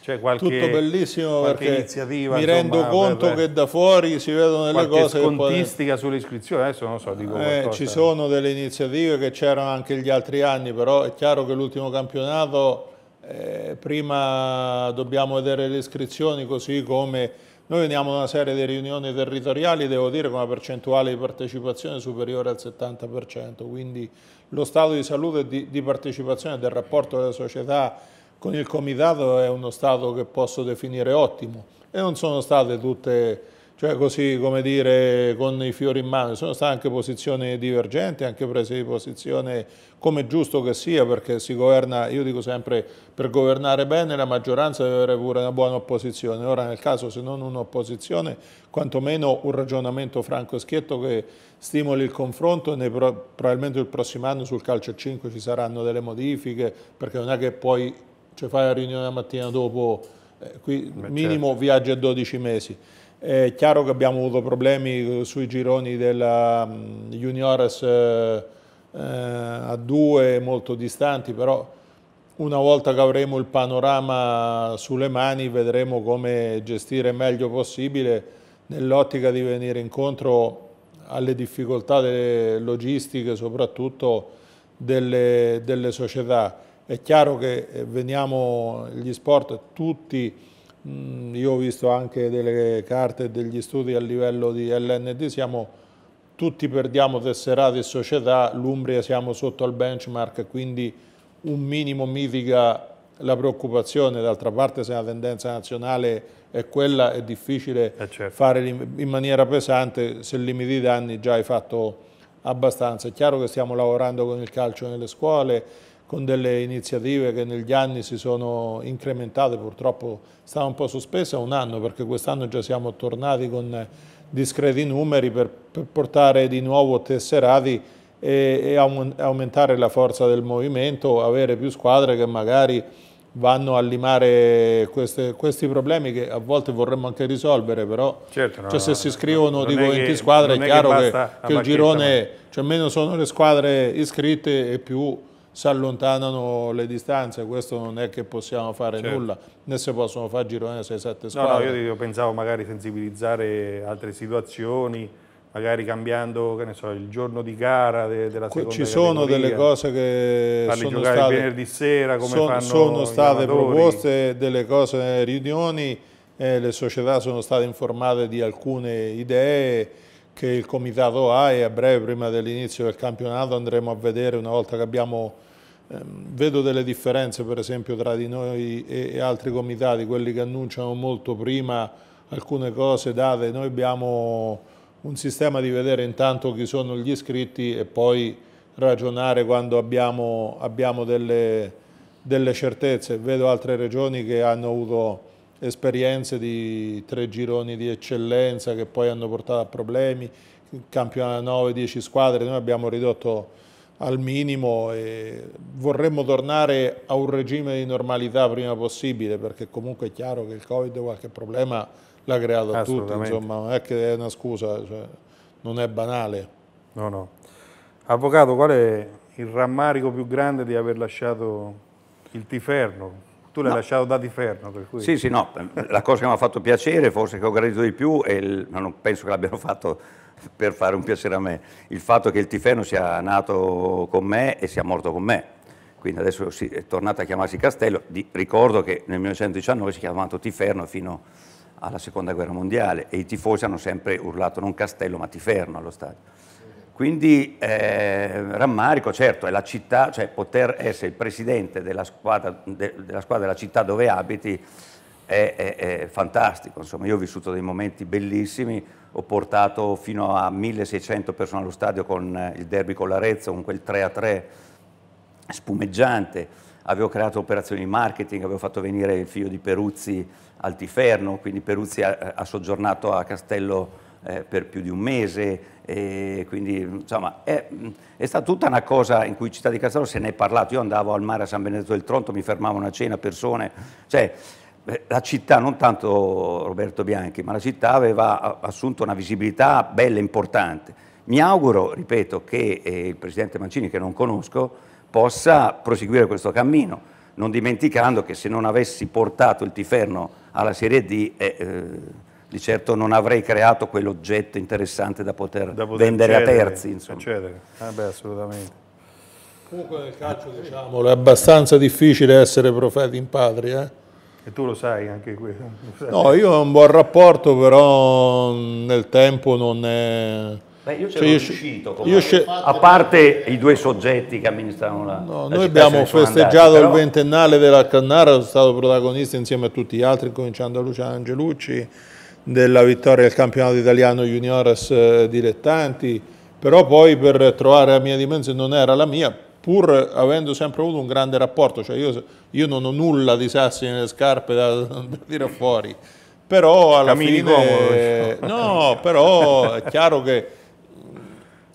C'è cioè, qualche, Tutto bellissimo qualche perché iniziativa, mi insomma, rendo conto per, che da fuori si vedono delle cose. scontistica poi... sull'iscrizione, adesso non so, dico eh, Ci sono delle iniziative che c'erano anche gli altri anni, però è chiaro che l'ultimo campionato eh, prima dobbiamo vedere le iscrizioni così come noi veniamo da una serie di riunioni territoriali, devo dire, con una percentuale di partecipazione superiore al 70%, quindi lo stato di salute e di, di partecipazione del rapporto della società con il comitato è uno stato che posso definire ottimo e non sono state tutte, cioè così come dire, con i fiori in mano, sono state anche posizioni divergenti, anche prese di posizione come giusto che sia perché si governa, io dico sempre, per governare bene la maggioranza deve avere pure una buona opposizione, ora nel caso se non un'opposizione, quantomeno un ragionamento franco e schietto che stimoli il confronto e probabilmente il prossimo anno sul calcio 5 ci saranno delle modifiche perché non è che poi cioè fai la riunione la mattina dopo, eh, qui Beh, certo. minimo certo. viaggio a 12 mesi. È chiaro che abbiamo avuto problemi eh, sui gironi della mm, Juniores eh, eh, a due, molto distanti, però una volta che avremo il panorama sulle mani vedremo come gestire meglio possibile nell'ottica di venire incontro alle difficoltà delle logistiche soprattutto delle, delle società. È chiaro che eh, veniamo gli sport tutti, mm, io ho visto anche delle carte e degli studi a livello di LND, siamo, tutti perdiamo tesserati e società, l'Umbria siamo sotto al benchmark, quindi un minimo mitiga la preoccupazione, d'altra parte se la tendenza nazionale è quella è difficile eh certo. fare in maniera pesante, se limiti i danni già hai fatto abbastanza. È chiaro che stiamo lavorando con il calcio nelle scuole, con delle iniziative che negli anni si sono incrementate, purtroppo stava un po' sospesa un anno perché quest'anno già siamo tornati con discreti numeri per, per portare di nuovo tesserati e, e aumentare la forza del movimento, avere più squadre che magari vanno a limare queste, questi problemi che a volte vorremmo anche risolvere, però certo, no, cioè, se si scrivono tipo 20 che, squadre è chiaro che, che, che il girone, cioè meno sono le squadre iscritte e più si allontanano le distanze, questo non è che possiamo fare certo. nulla, né se possono fare gironi 6-7 squadre. No, no, io, pensavo magari sensibilizzare altre situazioni, magari cambiando so, il giorno di gara de, della seconda Ci sono categoria. delle cose che Farli sono state, venerdì sera, come son, sono state proposte delle cose nelle riunioni, eh, le società sono state informate di alcune idee che il comitato ha e a breve prima dell'inizio del campionato andremo a vedere una volta che abbiamo Ehm, vedo delle differenze per esempio tra di noi e altri comitati, quelli che annunciano molto prima alcune cose date, noi abbiamo un sistema di vedere intanto chi sono gli iscritti e poi ragionare quando abbiamo, abbiamo delle, delle, certezze. Vedo altre regioni che hanno avuto esperienze di tre gironi di eccellenza che poi hanno portato a problemi, campionato 9-10 squadre, noi abbiamo ridotto al minimo e vorremmo tornare a un regime di normalità prima possibile perché comunque è chiaro che il Covid qualche problema l'ha creato a tutti, insomma non è che è una scusa, cioè, non è banale. No, no. Avvocato, qual è il rammarico più grande di aver lasciato il Tiferno? Tu l'hai no. lasciato da Ferno, per cui... Sì, sì, no, la cosa che mi ha fatto piacere, forse che ho gradito di più, il, ma non penso che l'abbiano fatto per fare un piacere a me, il fatto che il Tiferno sia nato con me e sia morto con me. Quindi adesso si, è tornato a chiamarsi Castello. Di, ricordo che nel 1919 si è chiamato Tiferno fino alla Seconda Guerra Mondiale e i tifosi hanno sempre urlato non Castello ma Tiferno allo stadio. Quindi eh, rammarico, certo, è la città, cioè poter essere il presidente della squadra, de, della, squadra della, città dove abiti è, è, è, fantastico. Insomma, io ho vissuto dei momenti bellissimi, ho portato fino a 1600 persone allo stadio con eh, il derby con l'Arezzo, con quel 3-3 spumeggiante. Avevo creato operazioni di marketing, avevo fatto venire il figlio di Peruzzi al Tiferno, quindi Peruzzi ha, ha soggiornato a Castello eh, per più di un mese, e quindi insomma è, è, stata tutta una cosa in cui Città di Castello se ne è parlato, io andavo al mare a San Benedetto del Tronto, mi fermavano a cena persone, cioè eh, la città, non tanto Roberto Bianchi, ma la città aveva assunto una visibilità bella e importante. Mi auguro, ripeto, che eh, il Presidente Mancini, che non conosco, possa proseguire questo cammino, non dimenticando che se non avessi portato il Tiferno alla Serie D... Eh, eh di certo non avrei creato quell'oggetto interessante da poter, da poter vendere cedere, a terzi. Insomma. Ah beh, assolutamente. Comunque nel calcio diciamolo, è abbastanza difficile essere profeti in patria. Eh. E tu lo sai anche questo. No, io ho un buon rapporto, però nel tempo non è... Beh, io ce cioè, riuscito, comunque. io a parte i due soggetti che amministravano la, no, la Noi abbiamo cioè, festeggiato andati, però... il ventennale della Cannara, sono stato protagonista insieme a tutti gli altri, cominciando a Luciano Angelucci, della vittoria del campionato italiano juniores eh, dilettanti, però poi per trovare la mia dimensione non era la mia, pur avendo sempre avuto un grande rapporto, cioè io, io non ho nulla di sassi nelle scarpe da, [laughs] da tirare fuori, però alla Cammini fine... Comodo. Diciamo. [laughs] No, però è chiaro che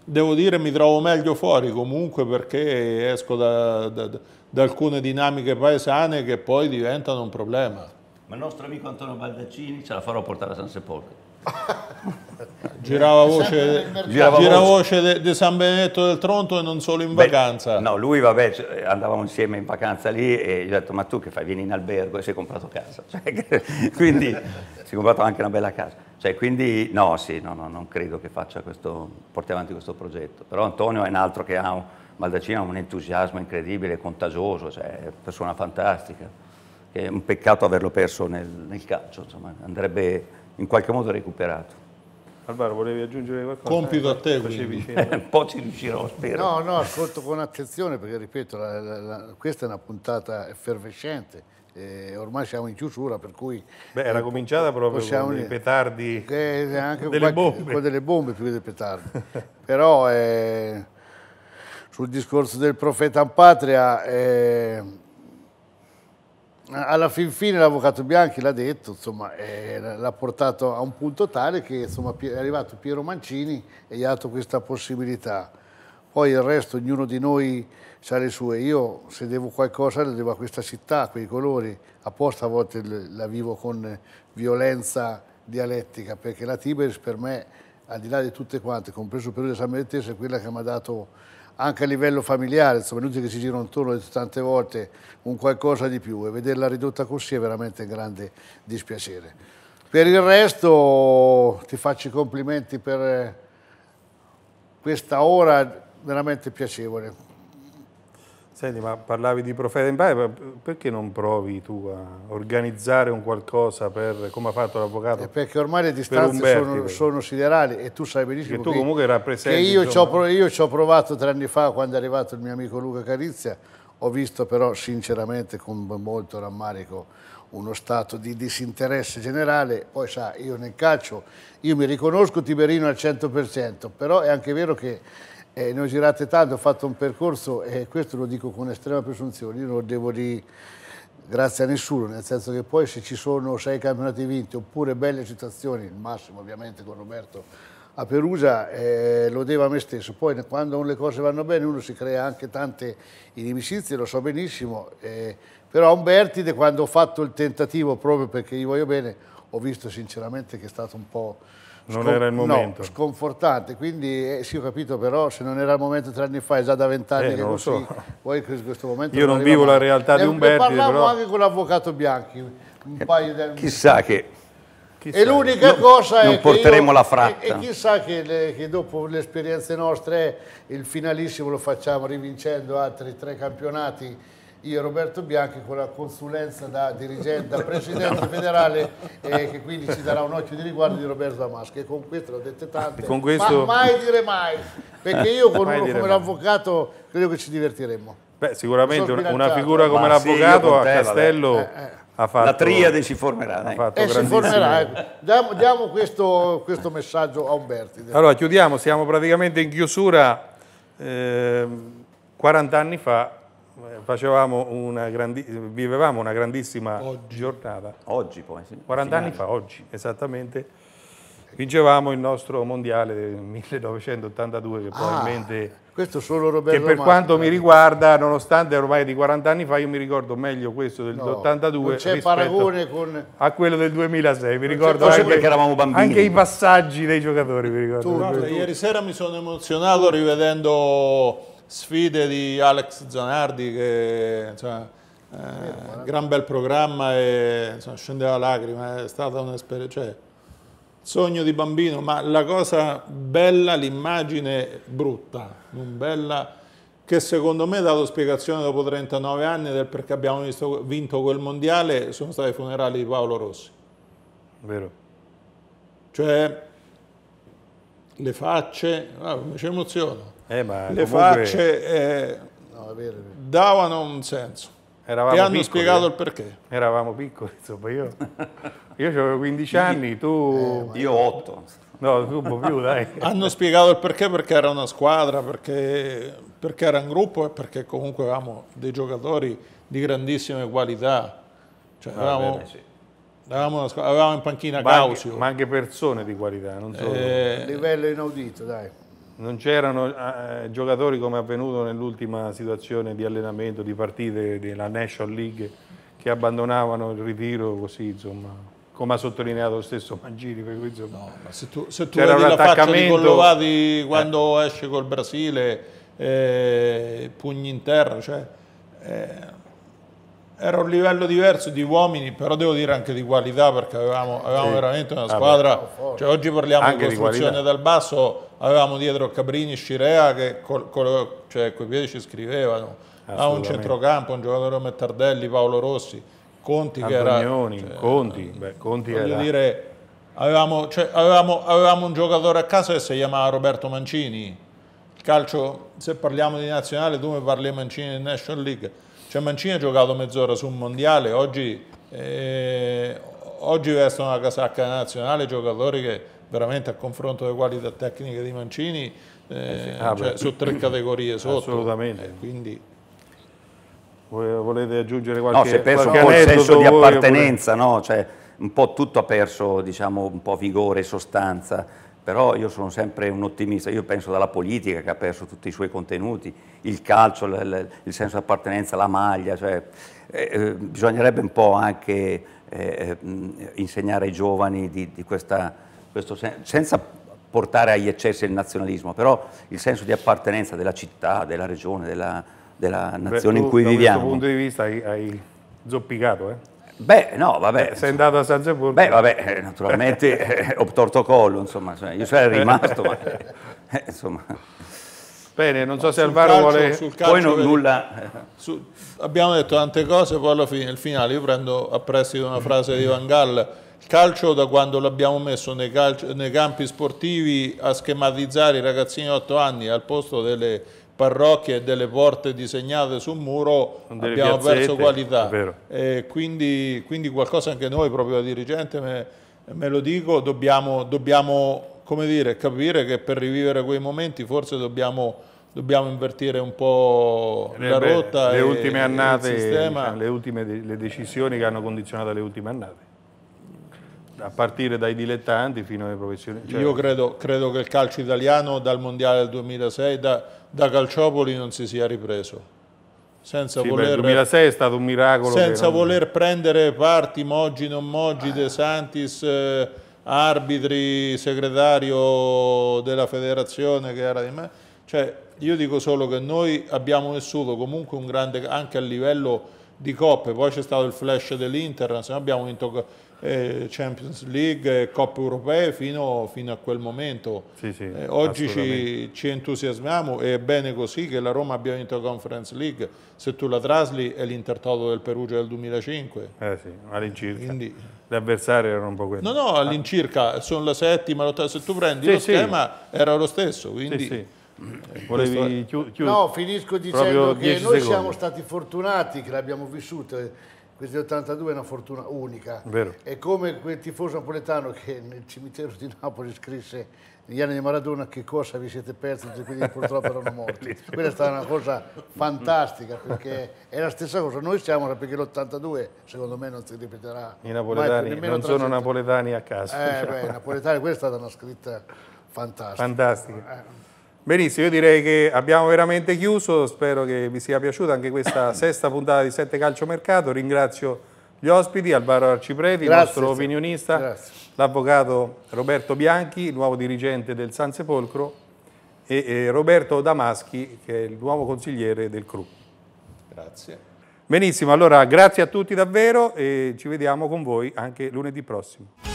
devo dire mi trovo meglio fuori comunque perché esco da, da, da alcune dinamiche paesane che poi diventano un problema ma il nostro amico Antonio Baldaccini ce la farò portare a San Sepolcro. [laughs] girava voce, girava gira voce di San Benedetto del Tronto e non solo in Beh, vacanza. No, lui vabbè, andavamo insieme in vacanza lì e gli ho detto ma tu che fai, vieni in albergo e si è comprato casa. [laughs] Cioè, [laughs] quindi si è comprato anche una bella casa. Cioè, quindi no, sì, no, no, non credo che faccia questo, porti avanti questo progetto. Però Antonio è un altro che ha un, Baldacino ha un entusiasmo incredibile, contagioso, cioè, persona fantastica è un peccato averlo perso nel, nel calcio, insomma, andrebbe in qualche modo recuperato. Alvaro, volevi aggiungere qualcosa? Compito a te, quindi. [laughs] un po' ci riuscirò, spero. No, no, ascolto con attenzione perché, ripeto, la, la, la, questa è una puntata effervescente. Eh, ormai siamo in chiusura, per cui... Beh, era eh, cominciata proprio possiamo, con i petardi, eh, anche delle qualche, bombe. Con delle bombe più che dei petardi. [laughs] Però eh, sul discorso del profeta in patria eh, alla fin fine l'avvocato Bianchi l'ha detto, insomma, eh, l'ha portato a un punto tale che insomma, è arrivato Piero Mancini e gli ha dato questa possibilità. Poi il resto, ognuno di noi ha le sue. Io se devo qualcosa le devo a questa città, a quei colori. Apposta a volte la vivo con violenza dialettica, perché la Tiberis per me, al di là di tutte quante, compreso il periodo di San Medettese, è quella che mi ha dato anche a livello familiare, insomma, inutile che si girano intorno tante volte un qualcosa di più e vederla ridotta così è veramente un grande dispiacere. Per il resto ti faccio i complimenti per eh, questa ora veramente piacevole, Senti, ma parlavi di Profeta Empire, perché non provi tu a organizzare un qualcosa per, come ha fatto l'avvocato? Eh, perché ormai le distanze Umberti, sono, sono, siderali e tu sai benissimo che, tu comunque rappresenti, che io, ci ho, io ci ho provato tre anni fa quando è arrivato il mio amico Luca Carizia, ho visto però sinceramente con molto rammarico uno stato di disinteresse generale, poi sa, io nel calcio, io mi riconosco Tiberino al 100%, però è anche vero che eh, ne ho girate tanto, ho fatto un percorso e questo lo dico con estrema presunzione, io non devo di grazie a nessuno, nel senso che poi se ci sono sei campionati vinti oppure belle situazioni, il massimo ovviamente con Roberto a Perugia, eh, lo devo a me stesso. Poi quando le cose vanno bene uno si crea anche tante inimicizie, lo so benissimo, eh, però a Umbertide quando ho fatto il tentativo proprio perché gli voglio bene, ho visto sinceramente che è stato un po' non era il momento. No, sconfortante, quindi eh, sì ho capito però se non era il momento tre anni fa è già da vent'anni eh, che così, so. poi [laughs] in questo momento... Io non, non vivo la realtà ne, di Umberto. Ma parlavo però... anche con l'avvocato Bianchi, un eh, paio di anni Chissà che... Chissà e l'unica cosa non è porteremo io, la fratta. E, e chissà che, le, che dopo le esperienze nostre il finalissimo lo facciamo rivincendo altri tre campionati io Roberto Bianchi con la consulenza da dirigente, da presidente federale eh, che quindi ci darà un occhio di riguardo di Roberto Damasco e con questo l'ho detto tante, con questo... ma mai dire mai, perché io con [laughs] uno come l'avvocato credo che ci divertiremmo. Beh, sicuramente una figura come l'avvocato a Castello... Eh, eh, Fatto, la triade si formerà. Eh. si formerà. Diamo, diamo questo, questo, messaggio a Umberti. Allora chiudiamo, siamo praticamente in chiusura. Eh, 40 anni fa facevamo una vivevamo una grandissima oggi. giornata. Oggi poi, sì. 40 Finale. anni fa, oggi, esattamente. Vincevamo il nostro mondiale del 1982 che ah, probabilmente... Questo solo Roberto Che per Mastro. quanto mi eh. riguarda, nonostante ormai di 40 anni fa, io mi ricordo meglio questo del no, c'è paragone con... a quello del 2006. Mi ricordo anche, perché eravamo bambini. Anche i passaggi dei giocatori, mi ricordo. Tu, guarda, ieri sera mi sono emozionato rivedendo sfide di Alex Zanardi che insomma, cioè, eh, gran bel programma e insomma, scendeva lacrime è stata un'esperienza, cioè, sogno di bambino, ma la cosa bella, l'immagine brutta, non bella, che secondo me ha dato spiegazione dopo 39 anni del perché abbiamo visto, vinto quel mondiale, sono stati i funerali di Paolo Rossi. Vero. Cioè, le facce, ah, mi ci emoziono eh, ma le comunque... facce eh, no, vero, davano un senso. Eravamo e hanno piccoli, spiegato eh. il perché. Eravamo piccoli, insomma, io, [laughs] io avevo 15 anni, tu... Eh, io 8. No, tu un po' più, dai. [laughs] hanno spiegato il perché, perché era una squadra, perché, perché era un gruppo e perché comunque avevamo dei giocatori di grandissime qualità. Cioè, ah, avevamo, bene, sì. avevamo, avevamo, in panchina ma Causio. Anche, ma anche persone di qualità, non solo... Eh, livello inaudito, dai non c'erano eh, giocatori come è avvenuto nell'ultima situazione di allenamento, di partite della National League che abbandonavano il ritiro così, insomma come ha sottolineato lo stesso Mangini. Per cui, insomma, no, ma se tu, se tu vedi la faccia di Collovati eh. quando eh. esce col Brasile, eh, pugni in terra, cioè, eh, era un livello diverso di uomini, però devo dire anche di qualità perché avevamo, avevamo sì. veramente una ah, squadra. Ah, cioè, oggi parliamo anche di costruzione di dal basso, avevamo dietro Cabrini Scirea che col, col, cioè, coi piedi ci scrivevano, a un centrocampo, un giocatore come Tardelli, Paolo Rossi, Conti che era... Cioè, Conti, beh, eh, Conti era... Dire, avevamo, cioè, avevamo, avevamo, un giocatore a casa che si chiamava Roberto Mancini, il calcio, se parliamo di nazionale, tu mi parli di Mancini in National League, cioè Mancini ha giocato mezz'ora su un mondiale, oggi... Eh, oggi vestono la casacca nazionale giocatori che veramente a confronto delle qualità tecniche di Mancini eh, eh cioè, ah, cioè, su tre categorie sotto. Assolutamente. Eh, quindi... Volete aggiungere qualche No, si è perso un po' il senso di appartenenza, no? cioè, un po' tutto ha perso diciamo, un po' vigore e sostanza però io sono sempre un ottimista, io penso dalla politica che ha perso tutti i suoi contenuti, il calcio, il, il senso di appartenenza, la maglia, cioè, eh, eh bisognerebbe un po' anche eh, eh, insegnare ai giovani di, di questa, questo senso, senza portare agli eccessi il nazionalismo, però il senso di appartenenza della città, della regione, della, della nazione Beh, tu, in cui da viviamo. Da questo punto di vista hai, hai zoppicato, eh? Beh, no, vabbè. Eh, sei andato a San Sepolcro? Beh, vabbè, eh, naturalmente [laughs] eh, ho torto collo, insomma, cioè, io sarei rimasto, ma [laughs] insomma... Bene, non so se Alvaro vuole... Sul calcio, poi non, vedi, nulla... Su, abbiamo detto tante cose, poi alla fine, nel finale, io prendo a prestito una frase di Van Gaal, il calcio da quando l'abbiamo messo nei, calcio, nei campi sportivi a schematizzare i ragazzini di 8 anni al posto delle parrocchie delle porte disegnate su muro abbiamo piazzette, perso qualità. Quindi, quindi, qualcosa anche noi, proprio da dirigente, me, me lo dico, dobbiamo, dobbiamo dire, capire che per rivivere quei momenti forse dobbiamo, dobbiamo invertire un po' eh la rotta. Le e, ultime annate, e diciamo, le, ultime, le decisioni che hanno condizionato le ultime annate a partire dai dilettanti fino ai professionisti. Cioè... Io credo, credo, che il calcio italiano dal mondiale del 2006, da, da Calciopoli, non si sia ripreso. Senza sì, voler, beh, il 2006 è stato un miracolo. Senza non... voler prendere parti, Moggi, non Moggi, ah. De Santis, eh, arbitri, segretario della federazione che era di me. Cioè, io dico solo che noi abbiamo vissuto comunque un grande, anche a livello di coppe, poi c'è stato il flash dell'Inter, abbiamo vinto eh, Champions League, eh, Coppe Europee fino, fino a quel momento. Sì, sì, eh, oggi ci, ci, entusiasmiamo e è bene così che la Roma abbia vinto la Conference League, se tu la trasli è l'Intertoto del Perugia del 2005. Eh sì, all'incirca. Quindi, le avversarie erano un po' quelle. No, no, ah. all'incirca, sono la settima, l'ottava, se tu prendi sì, lo schema era lo stesso, quindi... Eh, Volevi chiudere? No, finisco dicendo che noi secondi. siamo stati fortunati che l'abbiamo vissuta questi 82 è una fortuna unica. Vero. È come quel tifoso napoletano che nel cimitero di Napoli scrisse negli anni di Maradona che cosa vi siete persi tutti quelli che purtroppo erano morti. [laughs] Quella è stata una cosa fantastica perché è la stessa cosa. Noi siamo perché l'82 secondo me non si ripeterà. I napoletani mai, non sono napoletani a caso. Eh, diciamo. beh, napoletani questa è stata una scritta fantastica. Fantastica. Eh. Benissimo, io direi che abbiamo veramente chiuso, spero che vi sia piaciuta anche questa [coughs] sesta puntata di 7 Calcio Mercato, ringrazio gli ospiti, Alvaro Arcipreti, il nostro opinionista, l'avvocato Roberto Bianchi, nuovo dirigente del San Sepolcro e, e Roberto Damaschi che è il nuovo consigliere del CRU. Grazie. Benissimo, allora grazie a tutti davvero e ci vediamo con voi anche lunedì prossimo.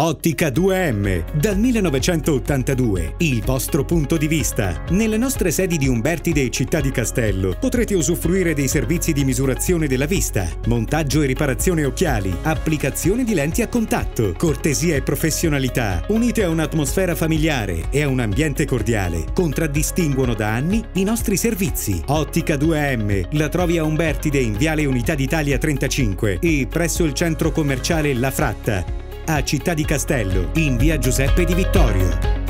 Ottica 2M, dal 1982, il vostro punto di vista. Nelle nostre sedi di Umbertide e Città di Castello potrete usufruire dei servizi di misurazione della vista, montaggio e riparazione occhiali, applicazione di lenti a contatto, cortesia e professionalità, unite a un'atmosfera familiare e a un ambiente cordiale, contraddistinguono da anni i nostri servizi. Ottica 2M la trovi a Umbertide in Viale Unità d'Italia 35 e presso il centro commerciale La Fratta a Città di Castello, in via Giuseppe di Vittorio.